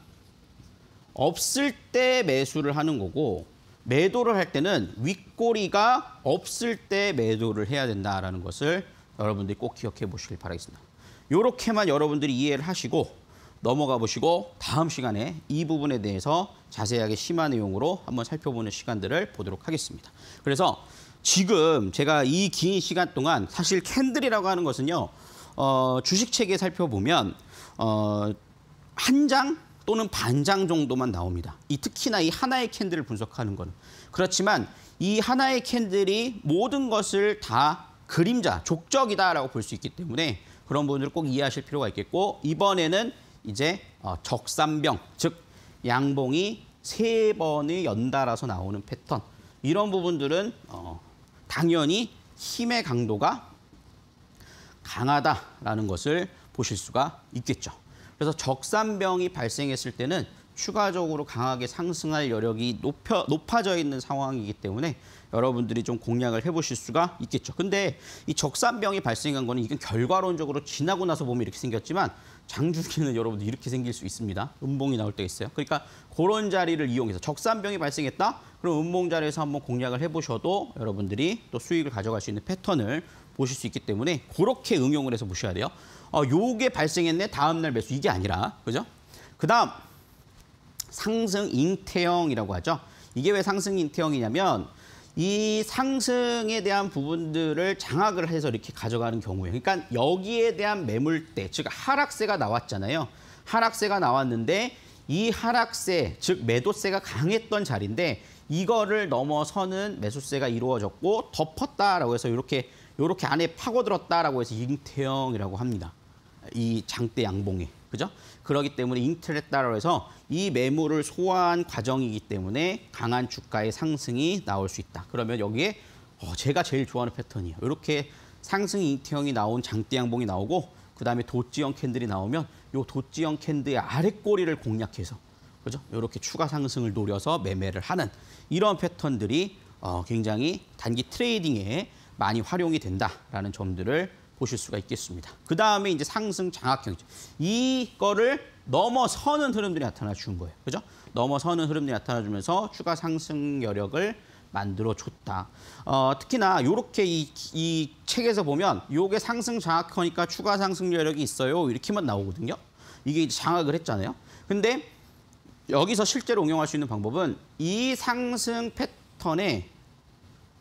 없을 때 매수를 하는 거고 매도를 할 때는 윗꼬리가 없을 때 매도를 해야 된다라는 것을 여러분들이 꼭 기억해 보시길 바라겠습니다. 이렇게만 여러분들이 이해를 하시고 넘어가 보시고 다음 시간에 이 부분에 대해서 자세하게 심화 내용으로 한번 살펴보는 시간들을 보도록 하겠습니다. 그래서 지금 제가 이 긴 시간 동안 사실 캔들이라고 하는 것은요. 어, 주식책에 살펴보면 어, 한 장, 또는 반장 정도만 나옵니다. 이 특히나 이 하나의 캔들을 분석하는 거 그렇지만 이 하나의 캔들이 모든 것을 다 그림자, 족적이다라고 볼 수 있기 때문에 그런 부분을 꼭 이해하실 필요가 있겠고 이번에는 이제 어, 적삼병, 즉 양봉이 세 번이 연달아서 나오는 패턴 이런 부분들은 어, 당연히 힘의 강도가 강하다라는 것을 보실 수가 있겠죠. 그래서 적산병이 발생했을 때는 추가적으로 강하게 상승할 여력이 높여, 높아져 있는 상황이기 때문에 여러분들이 좀 공략을 해보실 수가 있겠죠. 근데 이 적산병이 발생한 거는 이건 결과론적으로 지나고 나서 보면 이렇게 생겼지만 장중기는 여러분들 이렇게 생길 수 있습니다. 음봉이 나올 때가 있어요. 그러니까 그런 자리를 이용해서 적산병이 발생했다? 그럼 음봉 자리에서 한번 공략을 해보셔도 여러분들이 또 수익을 가져갈 수 있는 패턴을 보실 수 있기 때문에 그렇게 응용을 해서 보셔야 돼요. 어, 요게 발생했네 다음 날 매수 이게 아니라 그죠? 그다음 상승 잉태형이라고 하죠. 이게 왜 상승 잉태형이냐면 이 상승에 대한 부분들을 장악을 해서 이렇게 가져가는 경우에 그러니까 여기에 대한 매물대 즉 하락세가 나왔잖아요. 하락세가 나왔는데 이 하락세 즉 매도세가 강했던 자리인데 이거를 넘어서는 매수세가 이루어졌고 덮었다라고 해서 이렇게 이렇게 안에 파고들었다라고 해서 잉태형이라고 합니다. 이 장대 양봉이 그죠? 그러기 때문에 인텔에 따라 해서 이 매물을 소화한 과정이기 때문에 강한 주가의 상승이 나올 수 있다. 그러면 여기에 어, 제가 제일 좋아하는 패턴이에요. 이렇게 상승 인태형이 나온 장대 양봉이 나오고 그다음에 도지형 캔들이 나오면 요 도지형 캔들의 아래 꼬리를 공략해서 그죠? 이렇게 추가 상승을 노려서 매매를 하는 이런 패턴들이 어, 굉장히 단기 트레이딩에 많이 활용이 된다라는 점들을 보실 수가 있겠습니다. 그 다음에 이제 상승 장악형이죠. 이거를 넘어서는 흐름들이 나타나 준 거예요. 그죠? 넘어서는 흐름들이 나타나 주면서 추가 상승 여력을 만들어 줬다. 어, 특히나 이렇게 이, 이 책에서 보면 이게 상승 장악하니까 추가 상승 여력이 있어요. 이렇게만 나오거든요. 이게 장악을 했잖아요. 근데 여기서 실제로 응용할 수 있는 방법은 이 상승 패턴의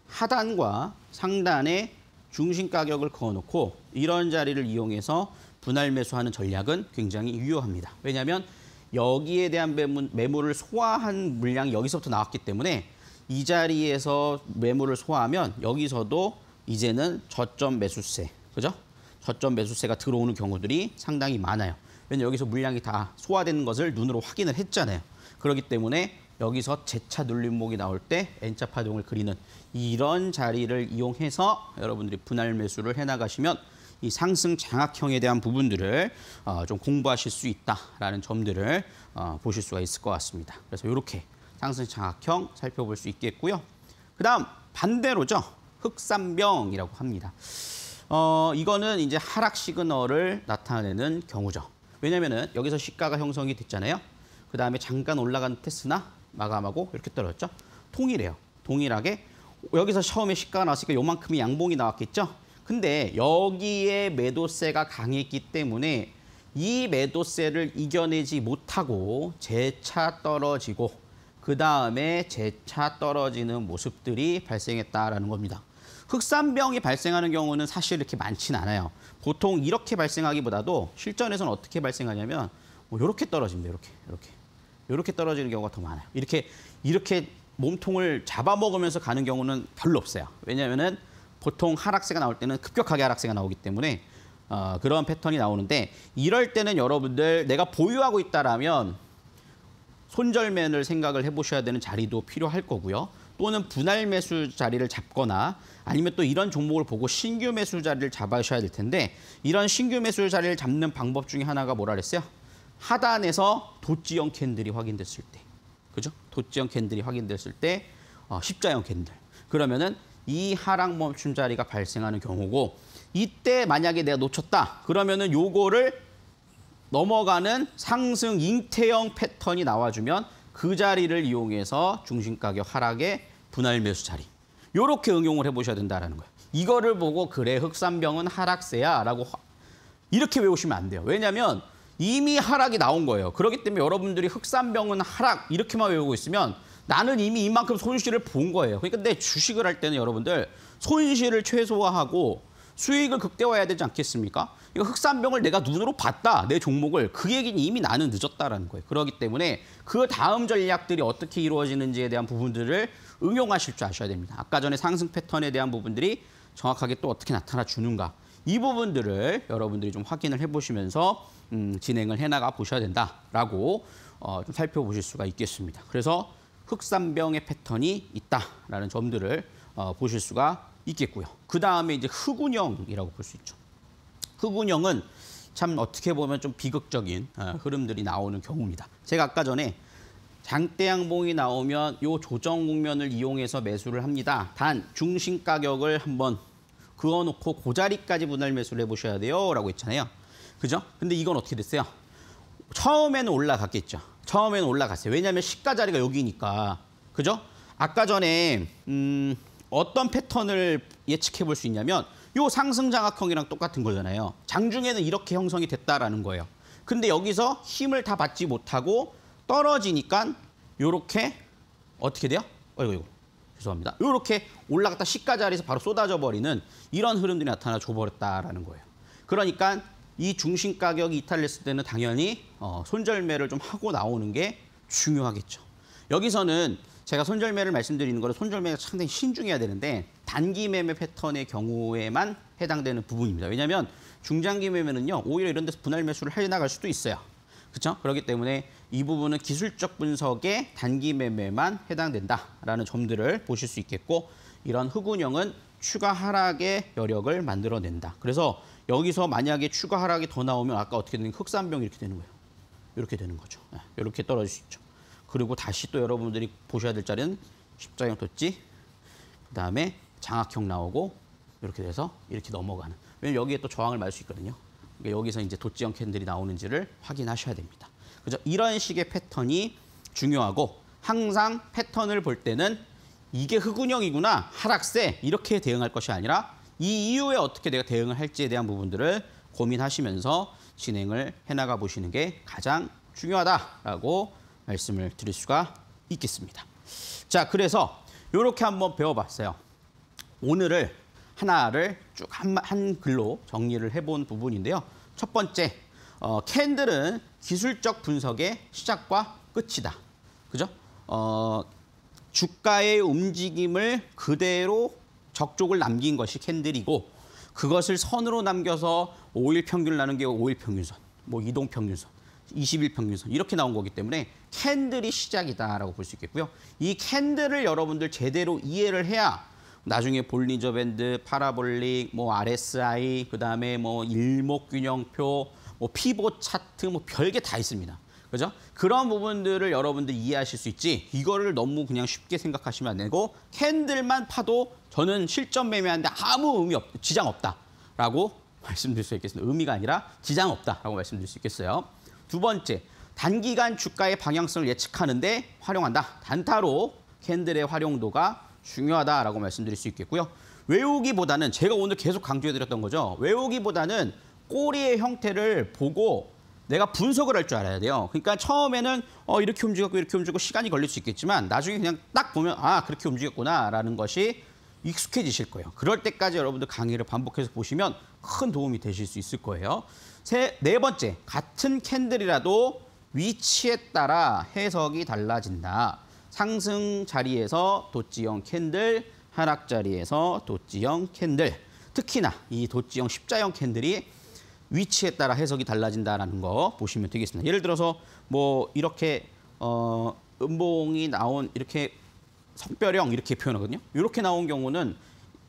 하단과 상단의 중심 가격을 그어놓고 이런 자리를 이용해서 분할 매수하는 전략은 굉장히 유효합니다. 왜냐하면 여기에 대한 매물을 소화한 물량이 여기서부터 나왔기 때문에 이 자리에서 매물을 소화하면 여기서도 이제는 저점 매수세, 그죠? 저점 매수세가 들어오는 경우들이 상당히 많아요. 왜냐면 하 여기서 물량이 다 소화된 것을 눈으로 확인을 했잖아요. 그렇기 때문에 여기서 재차 눌림목이 나올 때 n 차 파동을 그리는 이런 자리를 이용해서 여러분들이 분할 매수를 해나가시면 이 상승 장악형에 대한 부분들을 어, 좀 공부하실 수 있다라는 점들을 어, 보실 수가 있을 것 같습니다. 그래서 이렇게 상승 장악형 살펴볼 수 있겠고요. 그다음 반대로죠. 흑산병이라고 합니다. 어, 이거는 이제 하락 시그널을 나타내는 경우죠. 왜냐면은 여기서 시가가 형성이 됐잖아요. 그다음에 잠깐 올라간 테스나 마감하고 이렇게 떨어졌죠. 통일해요. 동일하게 여기서 처음에 시가가 나왔으니까 요만큼이 양봉이 나왔겠죠? 근데 여기에 매도세가 강했기 때문에 이 매도세를 이겨내지 못하고 재차 떨어지고 그 다음에 재차 떨어지는 모습들이 발생했다라는 겁니다. 흑산병이 발생하는 경우는 사실 이렇게 많진 않아요. 보통 이렇게 발생하기보다도 실전에서는 어떻게 발생하냐면 뭐 이렇게 떨어집니다. 이렇게 이렇게 이렇게 떨어지는 경우가 더 많아요. 이렇게 이렇게 몸통을 잡아먹으면서 가는 경우는 별로 없어요. 왜냐하면 보통 하락세가 나올 때는 급격하게 하락세가 나오기 때문에 어, 그런 패턴이 나오는데 이럴 때는 여러분들 내가 보유하고 있다라면 손절매를 생각을 해보셔야 되는 자리도 필요할 거고요. 또는 분할 매수 자리를 잡거나 아니면 또 이런 종목을 보고 신규 매수 자리를 잡아셔야 될 텐데 이런 신규 매수 자리를 잡는 방법 중에 하나가 뭐라 그랬어요? 하단에서 도지형 캔들이 확인됐을 때 그죠? 도지형 캔들이 확인됐을 때 어, 십자형 캔들. 그러면은 이 하락 멈춤 자리가 발생하는 경우고 이때 만약에 내가 놓쳤다. 그러면은 요거를 넘어가는 상승 잉태형 패턴이 나와주면 그 자리를 이용해서 중심 가격 하락의 분할 매수 자리. 요렇게 응용을 해 보셔야 된다라는 거예요. 이거를 보고 그래 흑산병은 하락세야라고 이렇게 외우시면 안 돼요. 왜냐면 하 이미 하락이 나온 거예요. 그렇기 때문에 여러분들이 흑산병은 하락 이렇게만 외우고 있으면 나는 이미 이만큼 손실을 본 거예요. 그러니까 내 주식을 할 때는 여러분들 손실을 최소화하고 수익을 극대화해야 되지 않겠습니까? 이거 흑산병을 내가 눈으로 봤다, 내 종목을. 그 얘기는 이미 나는 늦었다라는 거예요. 그렇기 때문에 그 다음 전략들이 어떻게 이루어지는지에 대한 부분들을 응용하실 줄 아셔야 됩니다. 아까 전에 상승 패턴에 대한 부분들이 정확하게 또 어떻게 나타나 주는가. 이 부분들을 여러분들이 좀 확인을 해보시면서 음, 진행을 해나가 보셔야 된다라고 어, 좀 살펴보실 수가 있겠습니다. 그래서 흑산병의 패턴이 있다라는 점들을 어, 보실 수가 있겠고요. 그 다음에 이제 흑운형이라고 볼 수 있죠. 흑운형은 참 어떻게 보면 좀 비극적인 어, 흐름들이 나오는 경우입니다. 제가 아까 전에 장대양봉이 나오면 요 조정 국면을 이용해서 매수를 합니다. 단 중심 가격을 한번 그어놓고 고 자리까지 분할 매수를 해보셔야 돼요. 라고 했잖아요. 그죠? 근데 이건 어떻게 됐어요? 처음에는 올라갔겠죠. 처음에는 올라갔어요. 왜냐하면 시가 자리가 여기니까. 그죠? 아까 전에 음, 어떤 패턴을 예측해 볼 수 있냐면 요 상승 장악형이랑 똑같은 거잖아요. 장중에는 이렇게 형성이 됐다라는 거예요. 근데 여기서 힘을 다 받지 못하고 떨어지니까 요렇게 어떻게 돼요? 어이구 이거. 죄송합니다. 이렇게 올라갔다 시가 자리에서 바로 쏟아져 버리는 이런 흐름들이 나타나 줘버렸다라는 거예요. 그러니까 이 중심 가격이 이탈했을 때는 당연히 어, 손절매를 좀 하고 나오는 게 중요하겠죠. 여기서는 제가 손절매를 말씀드리는 거는 손절매가 상당히 신중해야 되는데 단기 매매 패턴의 경우에만 해당되는 부분입니다. 왜냐하면 중장기 매매는요 오히려 이런 데서 분할 매수를 해나갈 수도 있어요. 그렇죠? 그렇기 때문에 이 부분은 기술적 분석의 단기 매매만 해당된다라는 점들을 보실 수 있겠고 이런 흑운형은 추가 하락의 여력을 만들어낸다. 그래서 여기서 만약에 추가 하락이 더 나오면 아까 어떻게 되는 흑산병 이렇게 되는 거예요. 이렇게 되는 거죠. 네, 이렇게 떨어질 수 있죠. 그리고 다시 또 여러분들이 보셔야 될 자리는 십자형 토지 그다음에 장악형 나오고 이렇게 돼서 이렇게 넘어가는. 왜냐면 여기에 또 저항을 말수 있거든요. 그러니까 여기서 이제 도지형 캔들이 나오는지를 확인하셔야 됩니다. 그죠? 이런 식의 패턴이 중요하고 항상 패턴을 볼 때는 이게 흑운형이구나, 하락세 이렇게 대응할 것이 아니라 이 이후에 어떻게 내가 대응을 할지에 대한 부분들을 고민하시면서 진행을 해나가 보시는 게 가장 중요하다라고 말씀을 드릴 수가 있겠습니다. 자, 그래서 이렇게 한번 배워봤어요. 오늘을 하나를 쭉한 한 글로 정리를 해본 부분인데요. 첫 번째, 어, 캔들은 기술적 분석의 시작과 끝이다. 그죠? 어, 주가의 움직임을 그대로 적족을 남긴 것이 캔들이고 그것을 선으로 남겨서 5일 평균 나는 게 5일 평균선, 뭐 이동 평균선, 20일 평균선 이렇게 나온 거기 때문에 캔들이 시작이다라고 볼 수 있겠고요. 이 캔들을 여러분들 제대로 이해를 해야 나중에 볼리저 밴드, 파라볼릭, 뭐 RSI, 그다음에 뭐 일목균형표, 뭐 피봇 차트 뭐 별게 다 있습니다. 그죠? 그런 부분들을 여러분들 이해하실 수 있지 이거를 너무 그냥 쉽게 생각하시면 안 되고 캔들만 파도 저는 실전 매매하는데 아무 의미 없, 지장 없다라고 [laughs] 말씀드릴 수 있겠습니다. 의미가 아니라 지장 없다라고 말씀드릴 수 있겠어요. 두 번째, 단기간 주가의 방향성을 예측하는데 활용한다. 단타로 캔들의 활용도가 중요하다라고 말씀드릴 수 있겠고요. 외우기보다는 제가 오늘 계속 강조해드렸던 거죠. 외우기보다는 꼬리의 형태를 보고 내가 분석을 할 줄 알아야 돼요. 그러니까 처음에는 어, 이렇게 움직였고 이렇게 움직이고 시간이 걸릴 수 있겠지만 나중에 그냥 딱 보면 아 그렇게 움직였구나라는 것이 익숙해지실 거예요. 그럴 때까지 여러분들 강의를 반복해서 보시면 큰 도움이 되실 수 있을 거예요. 세, 네 번째, 같은 캔들이라도 위치에 따라 해석이 달라진다. 상승 자리에서 도지형 캔들, 하락 자리에서 도지형 캔들. 특히나 이 도지형 십자형 캔들이 위치에 따라 해석이 달라진다라는 거 보시면 되겠습니다. 예를 들어서 뭐 이렇게 어 음봉이 나온 이렇게 석별형 이렇게 표현하거든요. 이렇게 나온 경우는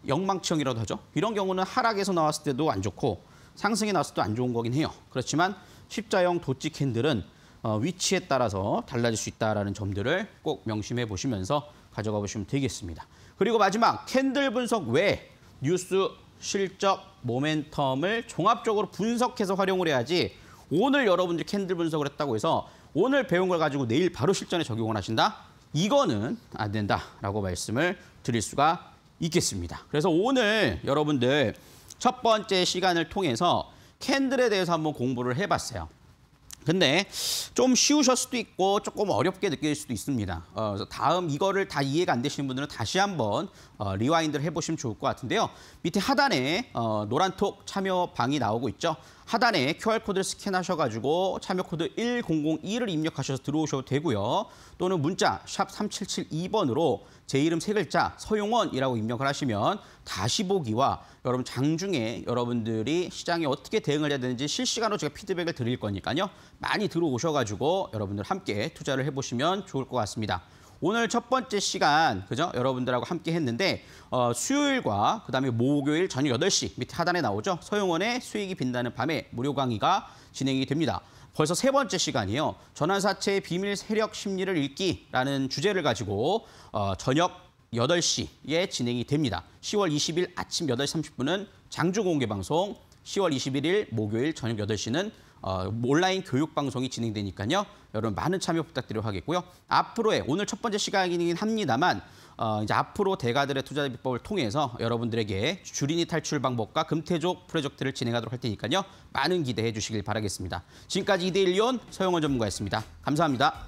영망치형이라도 하죠. 이런 경우는 하락에서 나왔을 때도 안 좋고 상승에 나왔을 때도 안 좋은 거긴 해요. 그렇지만 십자형 도지 캔들은 어, 위치에 따라서 달라질 수 있다는 점들을 꼭 명심해 보시면서 가져가 보시면 되겠습니다. 그리고 마지막 캔들 분석 외 뉴스 실적 모멘텀을 종합적으로 분석해서 활용을 해야지 오늘 여러분들이 캔들 분석을 했다고 해서 오늘 배운 걸 가지고 내일 바로 실전에 적용을 하신다? 이거는 안 된다라고 말씀을 드릴 수가 있겠습니다. 그래서 오늘 여러분들 첫 번째 시간을 통해서 캔들에 대해서 한번 공부를 해봤어요. 근데 좀 쉬우실 수도 있고 조금 어렵게 느낄 수도 있습니다. 어, 그래서 다음 이거를 다 이해가 안 되시는 분들은 다시 한번 어, 리와인드를 해보시면 좋을 것 같은데요. 밑에 하단에 어, 노란톡 참여 방이 나오고 있죠. 하단에 QR코드를 스캔하셔가지고 참여 코드 1002를 입력하셔서 들어오셔도 되고요. 또는 문자 샵 3772번으로 제 이름 세 글자 서용원이라고 입력을 하시면 다시 보기와 여러분 장중에 여러분들이 시장에 어떻게 대응을 해야 되는지 실시간으로 제가 피드백을 드릴 거니까요. 많이 들어오셔가지고 여러분들 함께 투자를 해보시면 좋을 것 같습니다. 오늘 첫 번째 시간 그죠? 여러분들하고 함께 했는데 어, 수요일과 그다음에 목요일 저녁 8시 밑에 하단에 나오죠. 서영원의 수익이 빈다는 밤에 무료 강의가 진행이 됩니다. 벌써 세 번째 시간이에요. 전환사채의 비밀 세력 심리를 읽기라는 주제를 가지고 어, 저녁 8시에 진행이 됩니다. 10월 20일 아침 8시 30분은 장주 공개 방송, 10월 21일 목요일 저녁 8시는 어, 온라인 교육 방송이 진행되니까요. 여러분 많은 참여 부탁드려 리 하겠고요. 앞으로의 오늘 첫 번째 시간이긴 합니다만 어, 이제 앞으로 대가들의 투자 비법을 통해서 여러분들에게 주린이 탈출 방법과 금태족 프로젝트를 진행하도록 할 테니까요. 많은 기대해 주시길 바라겠습니다. 지금까지 이대일리온 서영원 전문가였습니다. 감사합니다.